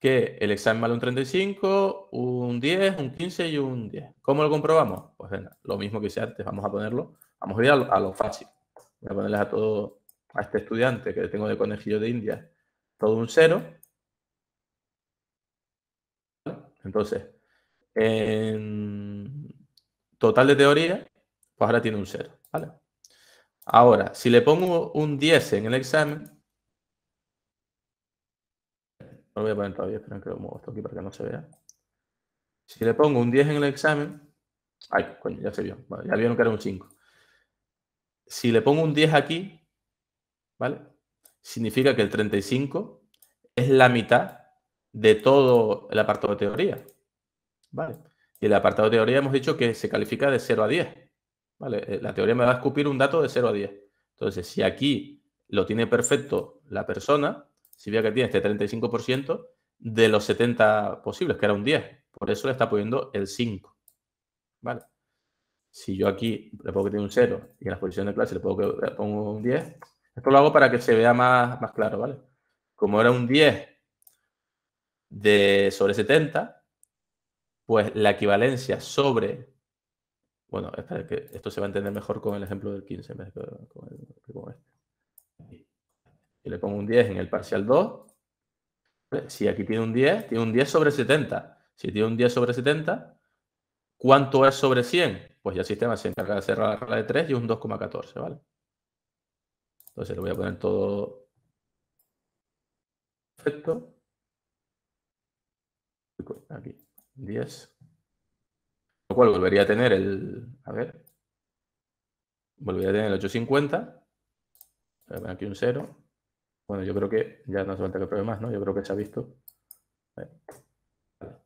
que el examen vale un 35, un 10, un 15 y un 10. ¿Cómo lo comprobamos? Pues lo mismo que hice antes, vamos a ponerlo, vamos a ir a lo, fácil. Voy a ponerles a todo, a este estudiante que tengo de conejillo de India, todo un 0. Entonces, en total de teoría, pues ahora tiene un 0, Ahora, si le pongo un 10 en el examen, no lo voy a poner todavía, esperen que lo muevo esto aquí para que no se vea. Si le pongo un 10 en el examen, ay, coño, ya se vio, vale, ya vieron que era un 5. Si le pongo un 10 aquí, ¿vale? Significa que el 35 es la mitad de todo el apartado de teoría, ¿vale? Y el apartado de teoría hemos dicho que se califica de 0 a 10, ¿vale? Eh, la teoría me va a escupir un dato de 0 a 10. Entonces, si aquí lo tiene perfecto la persona, si veo que tiene este 35% de los 70 posibles, que era un 10. Por eso le está poniendo el 5. ¿Vale? Si yo aquí le pongo que tiene un 0 y en la posiciones de clase le pongo un 10, esto lo hago para que se vea más, más claro, ¿vale? Como era un 10 de, sobre 70, pues la equivalencia sobre... Bueno, espera, que esto se va a entender mejor con el ejemplo del 15 en este le pongo un 10 en el parcial 2. Eh, si aquí tiene un 10, tiene un 10 sobre 70. Si tiene un 10 sobre 70, ¿cuánto es sobre 100? Pues ya el sistema se encarga de cerrar la regla de 3 y un 2,14, ¿vale? Entonces le voy a poner todo perfecto. Aquí, 10. Lo cual volvería a tener el... A ver. Volvería a tener el 850. Voy a poner aquí un 0. Bueno, yo creo que ya no hace falta que pruebe más, ¿no? Yo creo que se ha visto.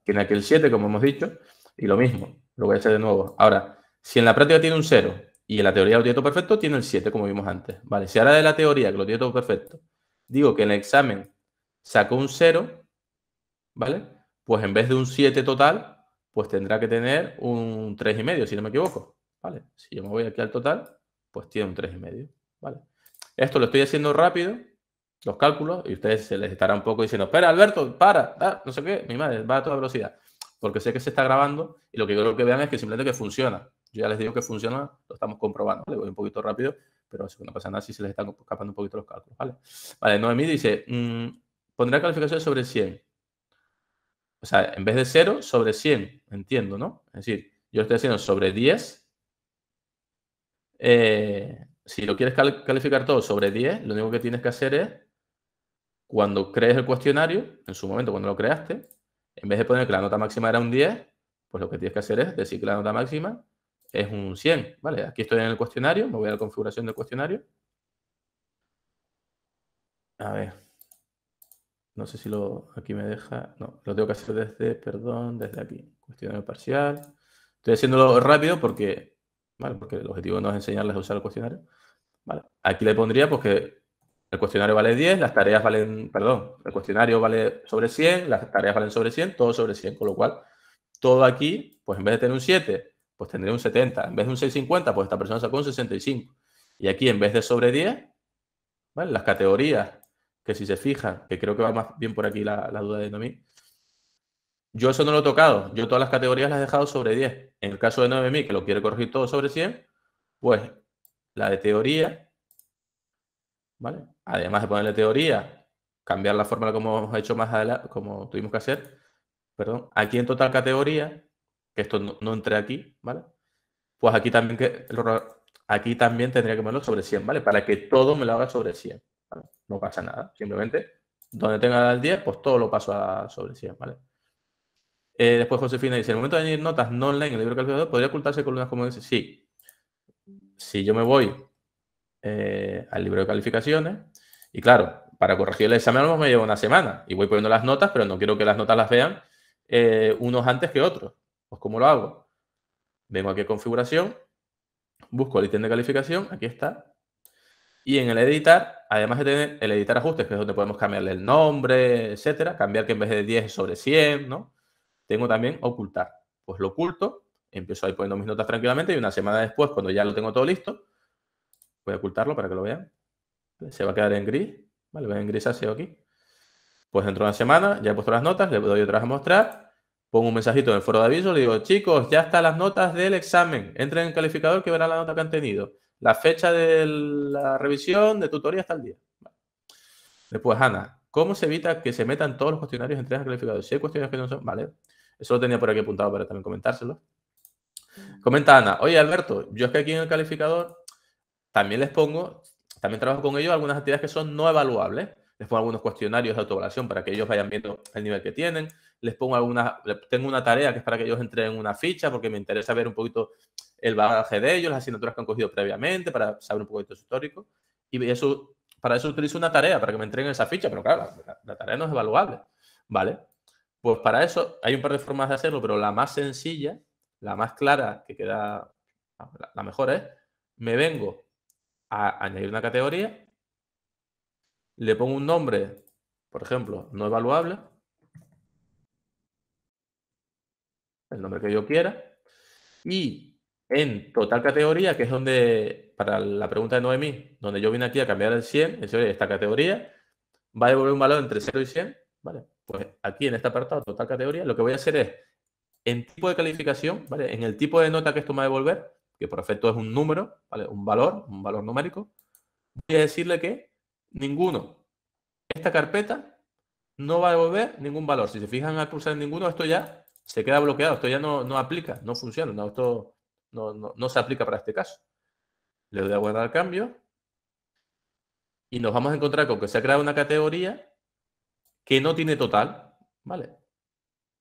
Tiene aquí el 7, como hemos dicho, y lo mismo, lo voy a hacer de nuevo. Ahora, si en la práctica tiene un 0 y en la teoría lo tiene todo perfecto, tiene el 7, como vimos antes. Vale, si ahora de la teoría, que lo tiene todo perfecto, digo que en el examen sacó un 0, ¿vale? Pues en vez de un 7 total, pues tendrá que tener un 3,5, si no me equivoco. ¿Vale? Si yo me voy aquí al total, pues tiene un 3,5. ¿Vale? Esto lo estoy haciendo rápido los cálculos y ustedes se les estará un poco diciendo, espera Alberto, para, no sé qué, mi madre, va a toda velocidad. Porque sé que se está grabando y lo que yo creo que vean es que simplemente que funciona. Yo ya les digo que funciona, lo estamos comprobando. Le voy un poquito rápido, pero no pasa nada si se les están escapando un poquito los cálculos, ¿vale? Vale, Noemí dice, mmm, pondrá calificación sobre 100. O sea, en vez de 0, sobre 100, entiendo, ¿no? Es decir, yo estoy haciendo sobre 10. Eh, si lo quieres calificar todo sobre 10, lo único que tienes que hacer es cuando crees el cuestionario, en su momento cuando lo creaste, en vez de poner que la nota máxima era un 10, pues lo que tienes que hacer es decir que la nota máxima es un 100. ¿vale? Aquí estoy en el cuestionario, me voy a la configuración del cuestionario. A ver, no sé si lo aquí me deja, no, lo tengo que hacer desde, perdón, desde aquí, cuestionario parcial. Estoy haciéndolo rápido porque, ¿vale? porque el objetivo no es enseñarles a usar el cuestionario. ¿vale? Aquí le pondría porque. que el cuestionario vale 10, las tareas valen, perdón, el cuestionario vale sobre 100, las tareas valen sobre 100, todo sobre 100, con lo cual todo aquí, pues en vez de tener un 7, pues tendría un 70, en vez de un 650, pues esta persona sacó un 65. Y aquí en vez de sobre 10, Las categorías, que si se fijan, que creo que va más bien por aquí la, la duda de Noemí, yo eso no lo he tocado, yo todas las categorías las he dejado sobre 10. En el caso de Noemí, que lo quiere corregir todo sobre 100, pues la de teoría Además de ponerle teoría, cambiar la fórmula como hemos hecho más adelante, como tuvimos que hacer, perdón, aquí en total categoría, que esto no, entre aquí, ¿vale? Pues aquí también, que, aquí también tendría que ponerlo sobre 100, ¿vale? Para que todo me lo haga sobre 100, No pasa nada, simplemente donde tenga el 10, pues todo lo paso a sobre 100, ¿vale? Eh, después Josefina dice, en el momento de añadir notas no online en el libro calculador, ¿podría ocultarse columnas como dice? Sí. Si yo me voy eh, al libro de calificaciones. Y claro, para corregir el examen me llevo una semana y voy poniendo las notas, pero no quiero que las notas las vean eh, unos antes que otros. Pues ¿cómo lo hago? Vengo aquí a configuración, busco el ítem de calificación, aquí está. Y en el editar, además de tener el editar ajustes, que es donde podemos cambiarle el nombre, etcétera, cambiar que en vez de 10 sobre 100, ¿no? Tengo también ocultar. Pues lo oculto, empiezo ahí poniendo mis notas tranquilamente y una semana después, cuando ya lo tengo todo listo, Voy a ocultarlo para que lo vean. Se va a quedar en gris. Vale, voy a así aquí. Pues dentro de una semana ya he puesto las notas, le doy otra vez a mostrar, pongo un mensajito en el foro de aviso, le digo, chicos, ya están las notas del examen. Entren en el calificador que verán la nota que han tenido. La fecha de la revisión, de tutoría está el día. Después, Ana, ¿cómo se evita que se metan todos los cuestionarios en tres calificados? Si hay cuestiones que no son, vale. Eso lo tenía por aquí apuntado para también comentárselo. Comenta Ana, oye Alberto, yo es que aquí en el calificador también les pongo, también trabajo con ellos algunas actividades que son no evaluables. Les pongo algunos cuestionarios de autoevaluación para que ellos vayan viendo el nivel que tienen. Les pongo algunas, tengo una tarea que es para que ellos entreguen una ficha porque me interesa ver un poquito el bagaje de ellos, las asignaturas que han cogido previamente para saber un poquito su histórico. Y eso, para eso utilizo una tarea, para que me entreguen esa ficha, pero claro, la tarea no es evaluable. ¿Vale? Pues para eso hay un par de formas de hacerlo, pero la más sencilla, la más clara, que queda la mejor es, me vengo a añadir una categoría, le pongo un nombre, por ejemplo, no evaluable, el nombre que yo quiera, y en total categoría, que es donde, para la pregunta de Noemí, donde yo vine aquí a cambiar el 100, es, esta categoría va a devolver un valor entre 0 y 100, ¿vale? Pues aquí en este apartado, total categoría, lo que voy a hacer es, en tipo de calificación, ¿vale? En el tipo de nota que esto me va a devolver, que por efecto es un número, ¿vale? un valor, un valor numérico, voy a decirle que ninguno, esta carpeta no va a devolver ningún valor. Si se fijan al pulsar en ninguno, esto ya se queda bloqueado, esto ya no, no aplica, no funciona, no, esto no, se aplica para este caso. Le doy a guardar cambio y nos vamos a encontrar con que se ha creado una categoría que no tiene total, ¿vale?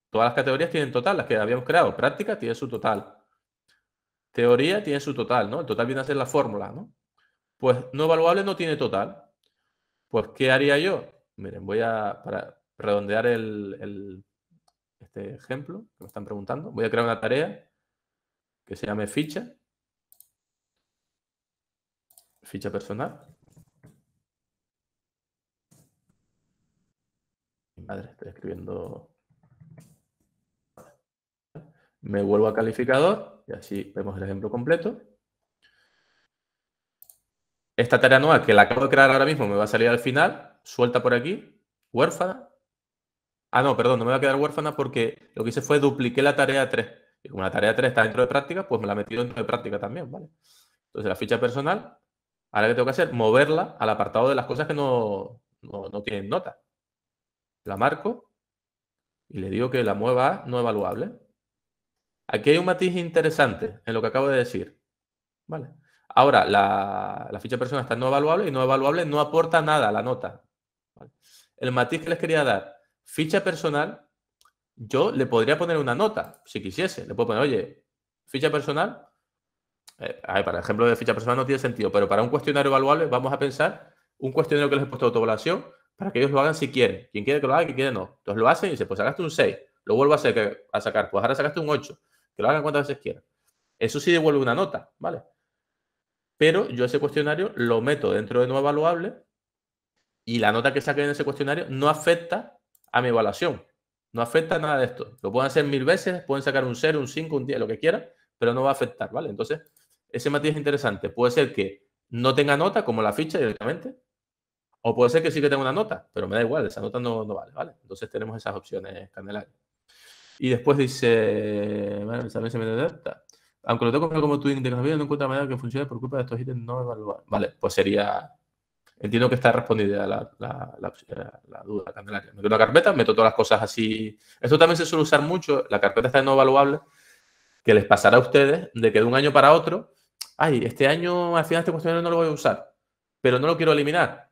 Todas las categorías tienen total, las que habíamos creado, práctica tiene su total, Teoría tiene su total, ¿no? El total viene a ser la fórmula, ¿no? Pues no evaluable no tiene total. Pues, ¿qué haría yo? Miren, voy a, para redondear el, este ejemplo que me están preguntando, voy a crear una tarea que se llame ficha, ficha personal. Mi madre, está escribiendo. Me vuelvo a calificador y así vemos el ejemplo completo. Esta tarea nueva que la acabo de crear ahora mismo me va a salir al final, suelta por aquí, huérfana. Ah, no, perdón, no me va a quedar huérfana porque lo que hice fue dupliqué la tarea 3. Y como la tarea 3 está dentro de práctica, pues me la metido dentro de práctica también, ¿vale? Entonces la ficha personal, ahora que tengo que hacer, moverla al apartado de las cosas que no, no tienen nota. La marco y le digo que la mueva a no evaluable. Aquí hay un matiz interesante en lo que acabo de decir. Vale. Ahora, la, ficha personal está no evaluable y no evaluable no aporta nada a la nota. El matiz que les quería dar, ficha personal, yo le podría poner una nota, si quisiese. Le puedo poner, oye, ficha personal, eh, para ejemplo de ficha personal no tiene sentido, pero para un cuestionario evaluable vamos a pensar un cuestionario que les he puesto de autoevaluación para que ellos lo hagan si quieren. Quien quiere que lo haga, quien quiere no. Entonces lo hacen y dice, pues sacaste un 6, lo vuelvo a, hacer, a sacar, pues ahora sacaste un 8 que lo hagan cuantas veces quieran. Eso sí devuelve una nota, ¿vale? Pero yo ese cuestionario lo meto dentro de no evaluable y la nota que saque en ese cuestionario no afecta a mi evaluación. No afecta a nada de esto. Lo pueden hacer mil veces, pueden sacar un 0, un 5, un 10, lo que quieran, pero no va a afectar, ¿vale? Entonces, ese matiz es interesante. Puede ser que no tenga nota, como la ficha directamente, o puede ser que sí que tenga una nota, pero me da igual, esa nota no, vale, ¿vale? Entonces tenemos esas opciones, Candelario. Y después dice, bueno, se me Aunque lo tengo como como tu de no encuentro manera que funcione por culpa de estos ítems no evaluables. Vale, pues sería. Entiendo que está respondida la, la, la, duda, Candelaria. Meto una carpeta, meto todas las cosas así. Esto también se suele usar mucho. La carpeta está no evaluable. Que les pasará a ustedes de que de un año para otro. Ay, este año al final este cuestionario no lo voy a usar, pero no lo quiero eliminar.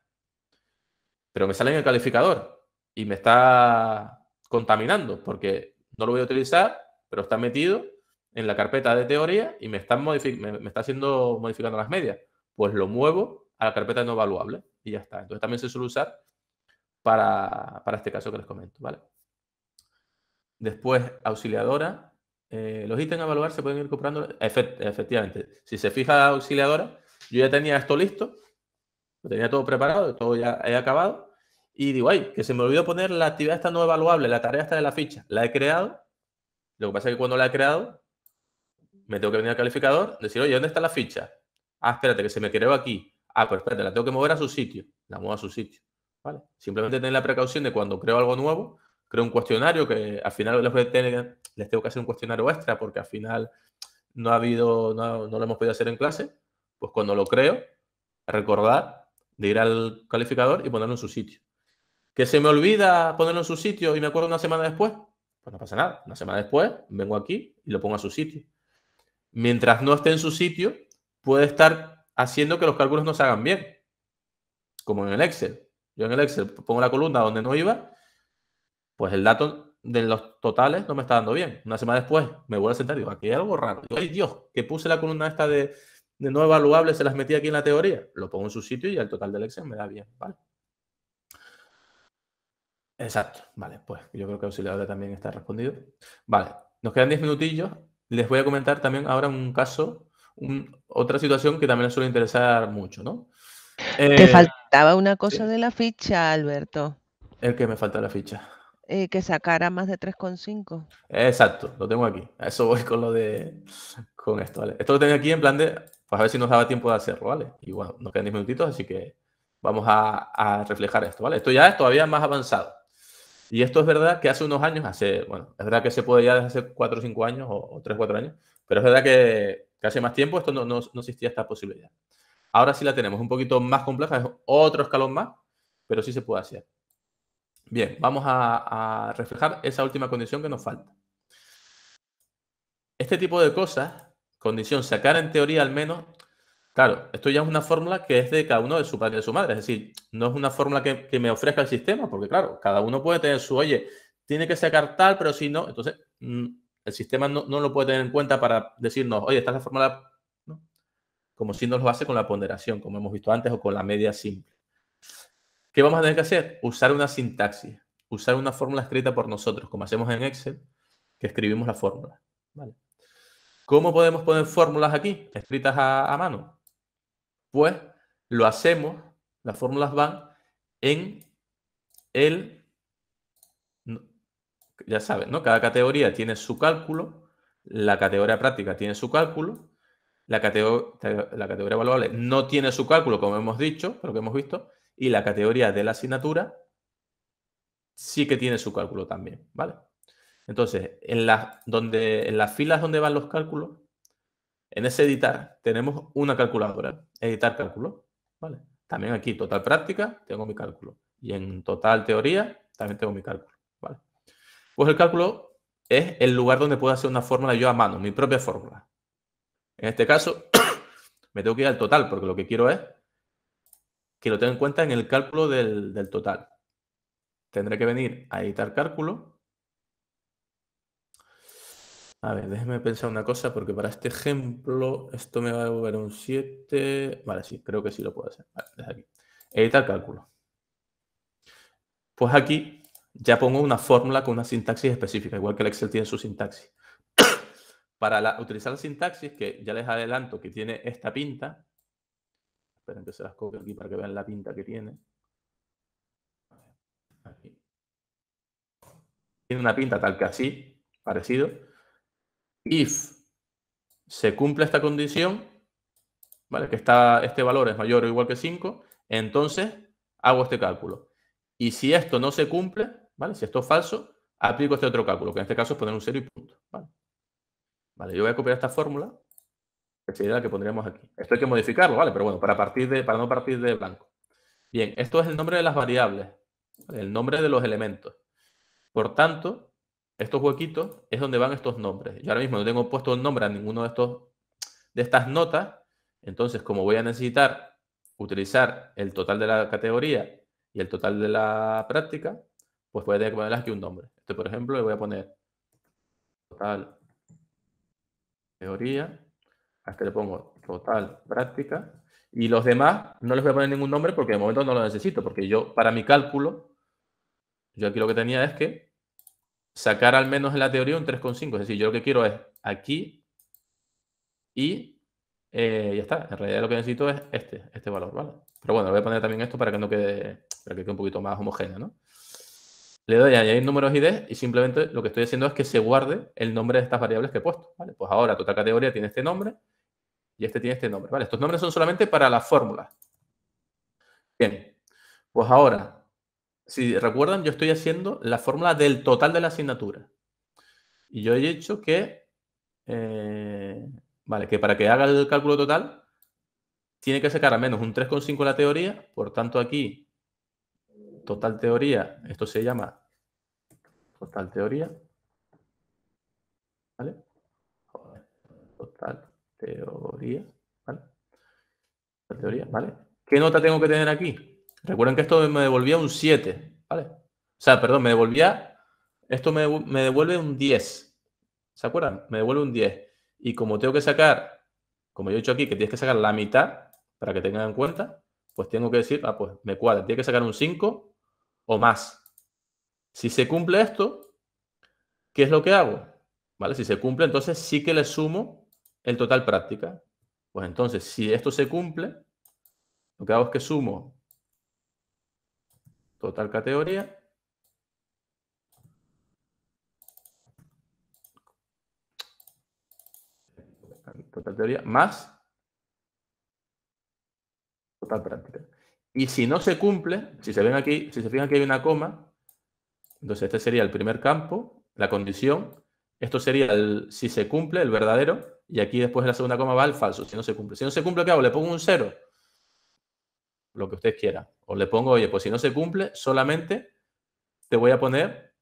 Pero me sale en el calificador y me está contaminando porque no lo voy a utilizar, pero está metido en la carpeta de teoría y me, está haciendo modificando las medias. Pues lo muevo a la carpeta no evaluable y ya está. Entonces también se suele usar para, este caso que les comento, ¿vale? Después, auxiliadora. Eh, los ítems a evaluar se pueden ir comprando. efectivamente, si se fija auxiliadora, yo ya tenía esto listo, lo tenía todo preparado, todo ya he acabado. Y digo, ay, que se me olvidó poner la actividad esta no evaluable, la tarea esta de la ficha. La he creado. Lo que pasa es que cuando la he creado, me tengo que venir al calificador, decir, oye, ¿dónde está la ficha? Ah, espérate, que se me creó aquí. Ah, pero pues espérate, la tengo que mover a su sitio. La muevo a su sitio. ¿Vale? Simplemente tener la precaución de cuando creo algo nuevo, creo un cuestionario que al final les, tener, les tengo que hacer un cuestionario extra porque al final no ha habido, no, no lo hemos podido hacer en clase. Pues cuando lo creo, recordar de ir al calificador y ponerlo en su sitio que se me olvida ponerlo en su sitio y me acuerdo una semana después, pues no pasa nada. Una semana después vengo aquí y lo pongo a su sitio. Mientras no esté en su sitio, puede estar haciendo que los cálculos no se hagan bien, como en el Excel. Yo en el Excel pongo la columna donde no iba, pues el dato de los totales no me está dando bien. Una semana después me vuelvo a sentar y digo, aquí hay algo raro. Digo, ay Dios, que puse la columna esta de, no evaluables, se las metí aquí en la teoría. Lo pongo en su sitio y el total del Excel me da bien, ¿vale? Exacto, vale, pues yo creo que auxiliar también está respondido. Vale, nos quedan 10 minutillos. Les voy a comentar también ahora un caso, otra situación que también les suele interesar mucho, ¿no? Te eh, faltaba una cosa de la ficha, Alberto. El que me falta la ficha. Eh, que sacara más de 3,5. Exacto, lo tengo aquí. A eso voy con lo de. con esto, ¿vale? Esto lo tengo aquí en plan de. Pues a ver si nos daba tiempo de hacerlo, ¿vale? igual nos quedan 10 minutitos, así que vamos a reflejar esto, ¿vale? Esto ya es todavía más avanzado. Y esto es verdad que hace unos años, hace, bueno, es verdad que se puede ya desde hace 4 o 5 años o, 3 o 4 años, pero es verdad que, hace más tiempo esto no, existía esta posibilidad. Ahora sí la tenemos, un poquito más compleja, es otro escalón más, pero sí se puede hacer. Bien, vamos a reflejar esa última condición que nos falta. Este tipo de cosas, condición sacar en teoría al menos, Claro, esto ya es una fórmula que es de cada uno de su padre y de su madre. Es decir, no es una fórmula que, me ofrezca el sistema, porque claro, cada uno puede tener su, oye, tiene que sacar tal, pero si no, entonces mm, el sistema no, lo puede tener en cuenta para decirnos, oye, esta es la fórmula, como si nos lo hace con la ponderación, como hemos visto antes, o con la media simple. ¿Qué vamos a tener que hacer? Usar una sintaxis, usar una fórmula escrita por nosotros, como hacemos en Excel, que escribimos la fórmula. ¿Cómo podemos poner fórmulas aquí, escritas a mano? Pues lo hacemos, las fórmulas van en el, ya sabes, ¿no? Cada categoría tiene su cálculo, la categoría práctica tiene su cálculo, la, la categoría evaluable no tiene su cálculo, como hemos dicho, pero que hemos visto, y la categoría de la asignatura sí que tiene su cálculo también, ¿vale? Entonces, en, la, donde, en las filas donde van los cálculos, en ese editar tenemos una calculadora, editar cálculo, ¿vale? También aquí total práctica tengo mi cálculo y en total teoría también tengo mi cálculo, ¿vale? Pues el cálculo es el lugar donde puedo hacer una fórmula yo a mano, mi propia fórmula. En este caso me tengo que ir al total porque lo que quiero es que lo tenga en cuenta en el cálculo del total. Tendré que venir a editar cálculo a ver, déjeme pensar una cosa, porque para este ejemplo, esto me va a devolver un 7. Vale, sí, creo que sí lo puedo hacer. desde aquí. Editar cálculo. Pues aquí ya pongo una fórmula con una sintaxis específica, igual que el Excel tiene su sintaxis. para la, utilizar la sintaxis, que ya les adelanto que tiene esta pinta. Esperen que se las copio aquí para que vean la pinta que tiene. Tiene una pinta tal que así, parecido if se cumple esta condición, ¿vale? Que está, este valor es mayor o igual que 5, entonces hago este cálculo. Y si esto no se cumple, ¿vale? Si esto es falso, aplico este otro cálculo, que en este caso es poner un 0 y punto. ¿vale? yo voy a copiar esta fórmula, que sería la que pondríamos aquí. Esto hay que modificarlo, ¿vale? Pero bueno, para, partir de, para no partir de blanco. Bien, esto es el nombre de las variables, el nombre de los elementos. Por tanto, estos huequitos es donde van estos nombres. Yo ahora mismo no tengo puesto un nombre a ninguno de, estos, de estas notas, entonces como voy a necesitar utilizar el total de la categoría y el total de la práctica, pues voy a tener que aquí un nombre. Este, por ejemplo, le voy a poner total teoría, hasta este le pongo total práctica, y los demás no les voy a poner ningún nombre porque de momento no lo necesito, porque yo para mi cálculo, yo aquí lo que tenía es que sacar al menos en la teoría un 3,5. Es decir, yo lo que quiero es aquí y eh, ya está. En realidad lo que necesito es este, este valor, ¿vale? Pero bueno, le voy a poner también esto para que no quede, para que quede un poquito más homogéneo, Le doy a añadir números ID y simplemente lo que estoy haciendo es que se guarde el nombre de estas variables que he puesto, Pues ahora toda categoría tiene este nombre y este tiene este nombre, ¿vale? Estos nombres son solamente para las fórmula. Bien, pues ahora si recuerdan, yo estoy haciendo la fórmula del total de la asignatura. Y yo he dicho que, eh, vale, que para que haga el cálculo total, tiene que sacar al menos un 3,5 la teoría. Por tanto, aquí, total teoría, esto se llama total teoría. Total teoría, teoría, ¿vale? ¿Qué nota tengo que tener aquí? Recuerden que esto me devolvía un 7, ¿vale? O sea, perdón, me devolvía, esto me, devuelve un 10. ¿Se acuerdan? Me devuelve un 10. Y como tengo que sacar, como yo he dicho aquí, que tienes que sacar la mitad, para que tengan en cuenta, pues tengo que decir, ah, pues me cuadra, tiene que sacar un 5 o más. Si se cumple esto, ¿qué es lo que hago? ¿Vale? Si se cumple, entonces sí que le sumo el total práctica. Pues entonces, si esto se cumple, lo que hago es que sumo total categoría. Total teoría más total práctica. Y si no se cumple, si se ven aquí, si se fijan que hay una coma, entonces este sería el primer campo, la condición. Esto sería el si se cumple, el verdadero, y aquí después de la segunda coma va el falso, si no se cumple. Si no se cumple, ¿qué hago? Le pongo un cero lo que usted quiera. O le pongo, oye, pues si no se cumple, solamente te voy a poner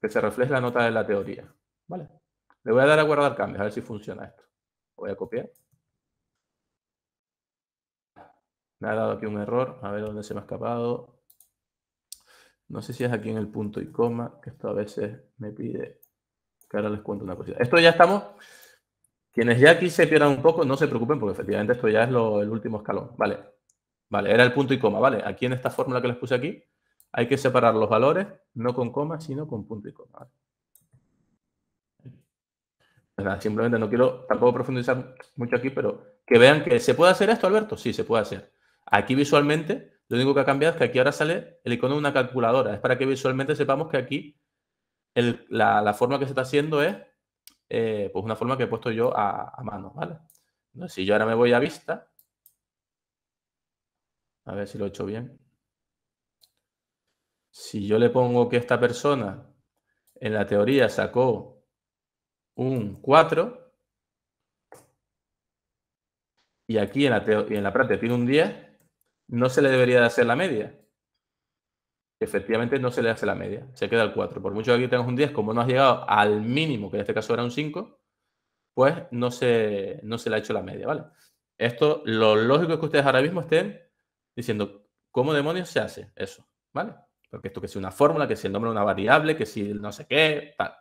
que se refleje la nota de la teoría. ¿Vale? Le voy a dar a guardar cambios, a ver si funciona esto. Voy a copiar. Me ha dado aquí un error, a ver dónde se me ha escapado. No sé si es aquí en el punto y coma, que esto a veces me pide que ahora les cuento una cosita. Esto ya estamos. Quienes ya aquí se pierdan un poco, no se preocupen, porque efectivamente esto ya es lo, el último escalón. Vale. Vale, era el punto y coma, ¿vale? Aquí en esta fórmula que les puse aquí, hay que separar los valores, no con coma, sino con punto y coma. Pues simplemente no quiero tampoco profundizar mucho aquí, pero que vean que se puede hacer esto, Alberto. Sí, se puede hacer. Aquí visualmente, lo único que ha cambiado es que aquí ahora sale el icono de una calculadora. Es para que visualmente sepamos que aquí la, forma que se está haciendo es eh, pues una forma que he puesto yo a, mano, ¿vale? si yo ahora me voy a vista, a ver si lo he hecho bien. Si yo le pongo que esta persona en la teoría sacó un 4 y aquí en la, en la práctica tiene un 10, no se le debería de hacer la media. Efectivamente no se le hace la media, se queda el 4. Por mucho que aquí tengas un 10, como no has llegado al mínimo, que en este caso era un 5, pues no se, se le ha hecho la media, ¿vale? Esto, lo lógico es que ustedes ahora mismo estén diciendo cómo demonios se hace eso, ¿vale? Porque esto que es una fórmula, que si el nombre de una variable, que si no sé qué, tal.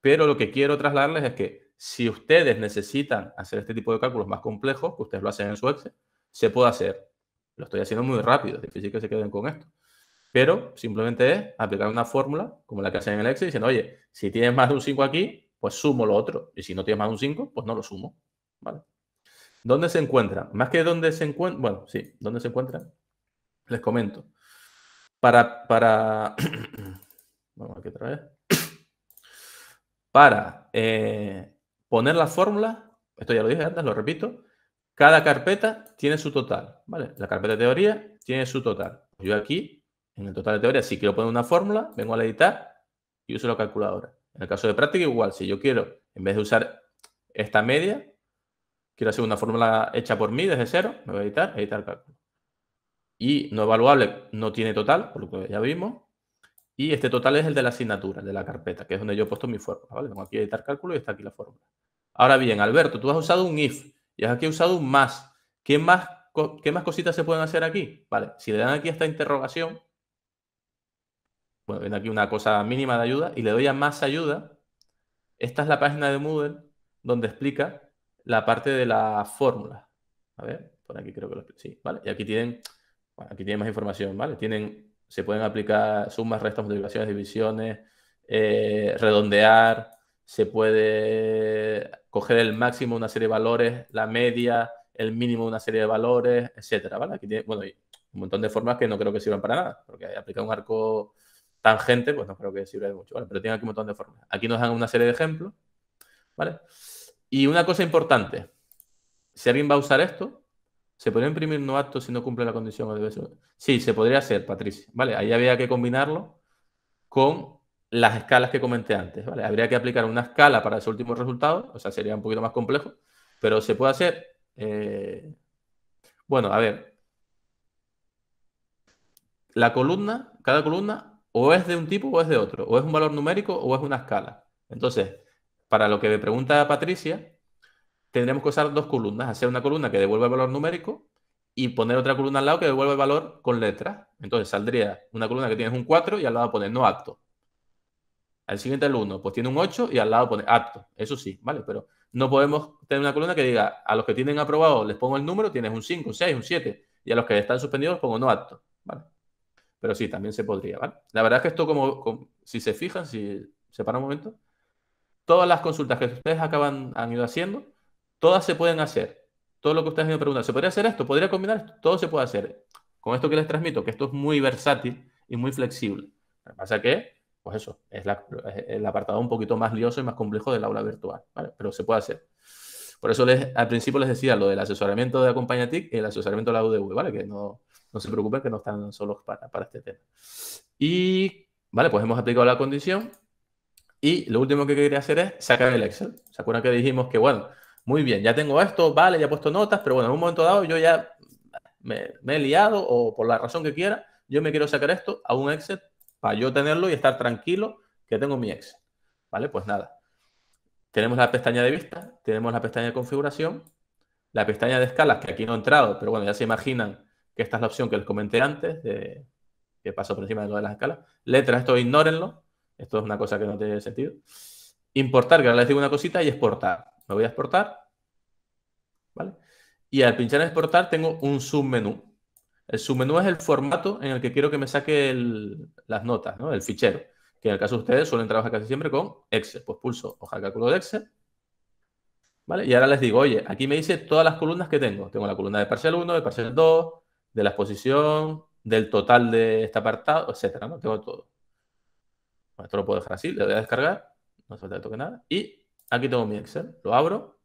Pero lo que quiero trasladarles es que si ustedes necesitan hacer este tipo de cálculos más complejos, que ustedes lo hacen en su Excel, se puede hacer. Lo estoy haciendo muy rápido, es difícil que se queden con esto. Pero simplemente es aplicar una fórmula como la que hacen en el Excel diciendo, oye, si tienes más de un 5 aquí, pues sumo lo otro. Y si no tienes más de un 5, pues no lo sumo. ¿Vale? ¿Dónde se encuentra? Más que dónde se encuentra, bueno, sí, ¿dónde se encuentra? Les comento. Para, para, Para eh, poner la fórmula, esto ya lo dije antes, lo repito, cada carpeta tiene su total, ¿vale? La carpeta de teoría tiene su total. Yo aquí, en el total de teoría, si quiero poner una fórmula, vengo a la editar y uso la calculadora. En el caso de práctica, igual, si yo quiero, en vez de usar esta media, Quiero hacer una fórmula hecha por mí desde cero. Me voy a editar, editar cálculo. Y no evaluable no tiene total, por lo que ya vimos. Y este total es el de la asignatura, de la carpeta, que es donde yo he puesto mi fórmula. ¿vale? aquí editar cálculo y está aquí la fórmula. Ahora bien, Alberto, tú has usado un if y has aquí usado un más. ¿Qué más, qué más cositas se pueden hacer aquí? Vale, si le dan aquí esta interrogación, bueno, viene aquí una cosa mínima de ayuda y le doy a más ayuda. Esta es la página de Moodle donde explica la parte de la fórmula. A ver, por aquí creo que lo Sí, ¿vale? Y aquí tienen, bueno, aquí tienen más información, ¿vale? Tienen, se pueden aplicar sumas, restas, multiplicaciones, divisiones, eh, redondear, se puede coger el máximo de una serie de valores, la media, el mínimo de una serie de valores, etcétera, ¿vale? Aquí tiene, bueno, hay un montón de formas que no creo que sirvan para nada, porque aplicar un arco tangente, pues no creo que sirva de mucho, ¿vale? Pero tienen aquí un montón de formas. Aquí nos dan una serie de ejemplos, ¿vale? vale y una cosa importante, si alguien va a usar esto, ¿se puede imprimir un acto si no cumple la condición? Sí, se podría hacer, Patricia. Vale, ahí había que combinarlo con las escalas que comenté antes. Habría que aplicar una escala para ese último resultado, o sea, sería un poquito más complejo, pero se puede hacer. Eh, bueno, a ver. La columna, cada columna, o es de un tipo o es de otro, o es un valor numérico o es una escala. Entonces, para lo que me pregunta Patricia, tendremos que usar dos columnas, hacer una columna que devuelva el valor numérico y poner otra columna al lado que devuelva el valor con letras. Entonces saldría una columna que tienes un 4 y al lado pones no acto. Al siguiente alumno, pues tiene un 8 y al lado pone acto. Eso sí, ¿vale? Pero no podemos tener una columna que diga a los que tienen aprobado les pongo el número, tienes un 5, un 6, un 7 y a los que están suspendidos pongo no acto, ¿vale? Pero sí, también se podría, ¿vale? La verdad es que esto como, como si se fijan, si se para un momento, todas las consultas que ustedes acaban han ido haciendo, todas se pueden hacer. Todo lo que ustedes han ido preguntando, ¿se podría hacer esto? ¿Podría combinar esto? Todo se puede hacer. Con esto que les transmito, que esto es muy versátil y muy flexible. Lo que pasa que, pues eso, es, el apartado un poquito más lioso y más complejo del aula virtual, ¿vale? Pero se puede hacer. Por eso al principio les decía lo del asesoramiento de Acompañatic y el asesoramiento de la UDV, ¿vale? Que no, se preocupen que no están solos para, para este tema. Y, vale, pues hemos aplicado la condición y lo último que quería hacer es sacar el Excel. ¿Se acuerdan que dijimos que, bueno, muy bien, ya tengo esto, vale, ya he puesto notas, pero bueno, en un momento dado yo ya me, he liado o por la razón que quiera, yo me quiero sacar esto a un Excel para yo tenerlo y estar tranquilo que tengo mi Excel. ¿Vale? Pues nada. Tenemos la pestaña de vista, tenemos la pestaña de configuración, la pestaña de escalas, que aquí no he entrado, pero bueno, ya se imaginan que esta es la opción que les comenté antes, de, que pasó por encima de lo las escalas. Letras, esto ignórenlo, esto es una cosa que no tiene sentido. Importar, que ahora les digo una cosita, y exportar. Me voy a exportar. ¿Vale? Y al pinchar en exportar tengo un submenú. El submenú es el formato en el que quiero que me saque las notas, ¿no? El fichero. Que en el caso de ustedes suelen trabajar casi siempre con Excel. Pues pulso hoja de cálculo de Excel. ¿Vale? Y ahora les digo, oye, aquí me dice todas las columnas que tengo. Tengo la columna de parcial 1, de parcial 2, de la exposición, del total de este apartado, etcétera, ¿no? Tengo todo. Bueno, esto lo puedo dejar así, le voy a descargar, no hace falta toque nada. Y aquí tengo mi Excel, lo abro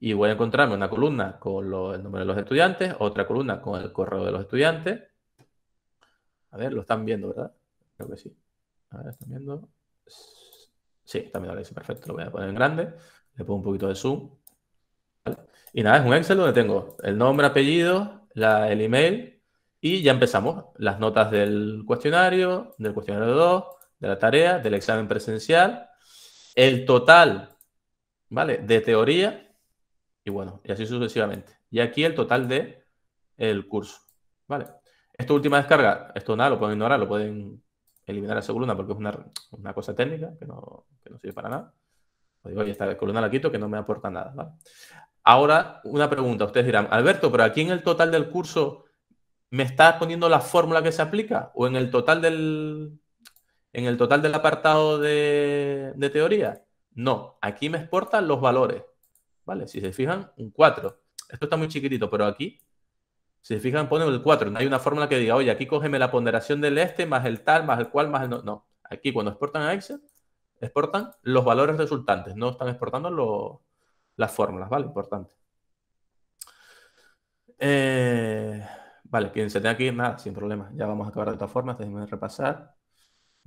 y voy a encontrarme una columna con el nombre de los estudiantes, otra columna con el correo de los estudiantes. A ver, lo están viendo, ¿verdad? Creo que sí. A ver, ¿están viendo? Sí, también. lo perfecto, lo voy a poner en grande. Le pongo un poquito de zoom. Y nada, es un Excel donde tengo el nombre, apellido, el email y ya empezamos. Las notas del cuestionario, del cuestionario 2, de la tarea, del examen presencial, el total, ¿vale? De teoría y bueno, y así sucesivamente. Y aquí el total de el curso, ¿vale? Esta última descarga, esto nada, lo pueden ignorar, lo pueden eliminar esa columna porque es una, cosa técnica que no, sirve para nada. Os digo, oye, esta columna la quito que no me aporta nada, ¿vale? Ahora, una pregunta. Ustedes dirán, Alberto, pero aquí en el total del curso, ¿me está poniendo la fórmula que se aplica? ¿O en el total del, en el total del apartado de, teoría. No, aquí me exportan los valores. ¿Vale? Si se fijan, un 4. Esto está muy chiquitito, pero aquí, si se fijan, ponen el 4. No hay una fórmula que diga, oye, aquí cógeme la ponderación del este, más el tal, más el cual, más el no. No. Aquí cuando exportan a Excel, exportan los valores resultantes, no están exportando las fórmulas, ¿vale? Importante. Eh, vale, quien se tenga nada, sin problema. Ya vamos a acabar de todas formas, déjenme repasar.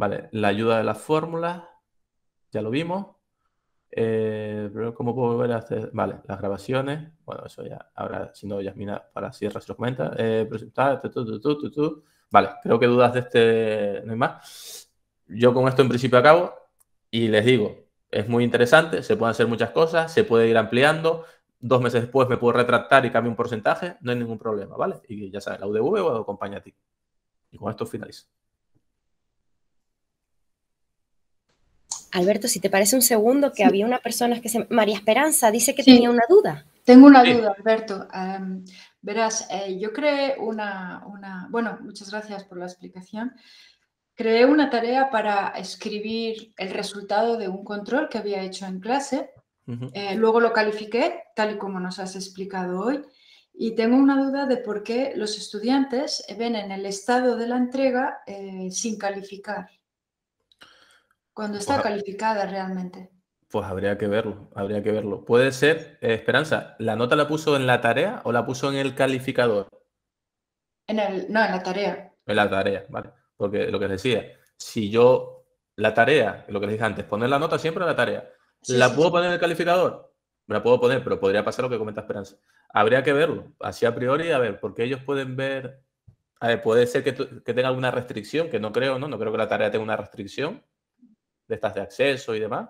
Vale, la ayuda de las fórmulas, ya lo vimos. Eh, ¿cómo puedo volver a hacer? Vale, las grabaciones. Bueno, eso ya, ahora si no, Yasmina, para cierre los comentarios. Eh, presentar, Vale, creo que dudas de este, no hay más. Yo con esto en principio acabo y les digo, es muy interesante, se pueden hacer muchas cosas, se puede ir ampliando. Dos meses después me puedo retractar y cambio un porcentaje, no hay ningún problema, ¿vale? Y ya sabes, la UDV o acompaña a ti. Y con esto finalizo. Alberto, si te parece un segundo, que había una persona que se... María Esperanza dice que tenía una duda. Tengo una duda, Alberto. verás, eh, yo creé una, Bueno, muchas gracias por la explicación. Creé una tarea para escribir el resultado de un control que había hecho en clase. Eh, luego lo califiqué, tal y como nos has explicado hoy. Y tengo una duda de por qué los estudiantes ven en el estado de la entrega eh, sin calificar. Cuando pues está calificada realmente. Pues habría que verlo, habría que verlo. Puede ser, eh, Esperanza, ¿la nota la puso en la tarea o la puso en el calificador? En el, no, en la tarea. En la tarea, vale. Porque lo que les decía, si yo, la tarea, lo que les dije antes, poner la nota siempre en la tarea. ¿La puedo poner en el calificador? Me la puedo poner, pero podría pasar lo que comenta Esperanza. Habría que verlo, así a priori, a ver, porque ellos pueden ver, puede ser que, que tenga alguna restricción, que no creo, ¿no? No creo que la tarea tenga una restricción de estas de acceso y demás.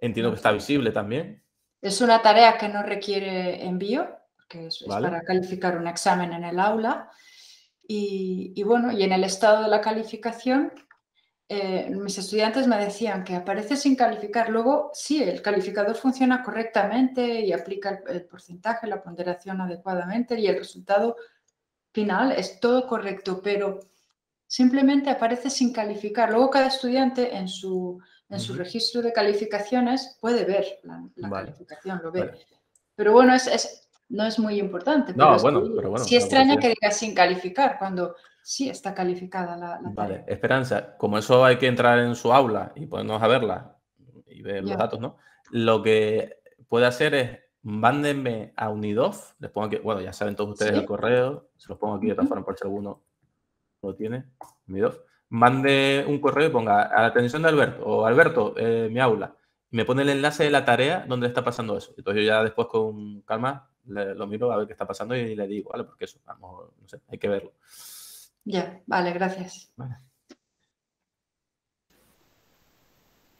Entiendo que está visible también. Es una tarea que no requiere envío, que es, para calificar un examen en el aula. Y, bueno, y en el estado de la calificación, eh, mis estudiantes me decían que aparece sin calificar. Luego, sí, el calificador funciona correctamente y aplica el porcentaje, la ponderación adecuadamente y el resultado final es todo correcto, pero Simplemente aparece sin calificar. Luego cada estudiante en su, en su registro de calificaciones puede ver la, calificación, lo ve. Pero bueno, es, no es muy importante. No, bueno, pero bueno. Sí extraña que diga sin calificar cuando sí está calificada la, Vale, Esperanza, como eso hay que entrar en su aula y ponernos a verla y ver los datos, ¿no? Lo que puede hacer es mándenme a Unidof, les pongo aquí, bueno, ya saben todos ustedes el correo, se los pongo aquí de otra forma por si alguno lo tiene, mi mande un correo y ponga a la atención de Alberto o Alberto, eh, mi aula. me pone el enlace de la tarea donde está pasando eso. Entonces yo ya después con calma lo miro a ver qué está pasando y le digo, vale, porque eso, vamos, no sé, hay que verlo. Ya, vale, gracias.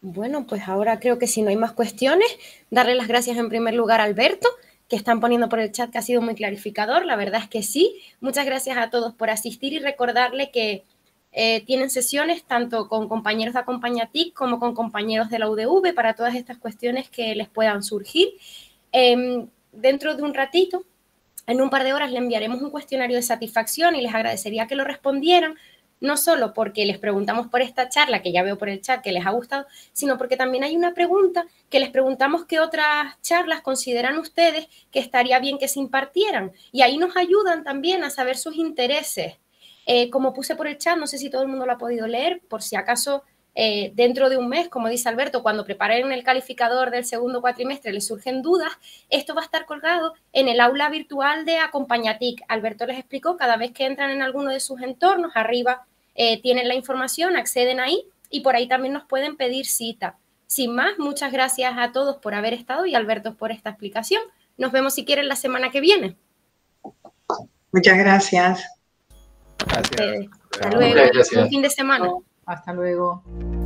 Bueno, pues ahora creo que si no hay más cuestiones, darle las gracias en primer lugar a Alberto que están poniendo por el chat, que ha sido muy clarificador. La verdad es que sí. Muchas gracias a todos por asistir y recordarle que eh, tienen sesiones tanto con compañeros de Acompañatic como con compañeros de la UDV para todas estas cuestiones que les puedan surgir. Em, dentro de un ratito, en un par de horas, le enviaremos un cuestionario de satisfacción y les agradecería que lo respondieran no solo porque les preguntamos por esta charla, que ya veo por el chat que les ha gustado, sino porque también hay una pregunta que les preguntamos qué otras charlas consideran ustedes que estaría bien que se impartieran. Y ahí nos ayudan también a saber sus intereses. Eh, como puse por el chat, no sé si todo el mundo lo ha podido leer, por si acaso eh, dentro de un mes, como dice Alberto, cuando preparen el calificador del segundo cuatrimestre les surgen dudas, esto va a estar colgado en el aula virtual de Acompañatic. Alberto les explicó, cada vez que entran en alguno de sus entornos, arriba eh, tienen la información, acceden ahí y por ahí también nos pueden pedir cita. Sin más, muchas gracias a todos por haber estado y Alberto por esta explicación. Nos vemos si quieren la semana que viene. Muchas gracias. Hasta luego. Un fin de semana. Hasta luego.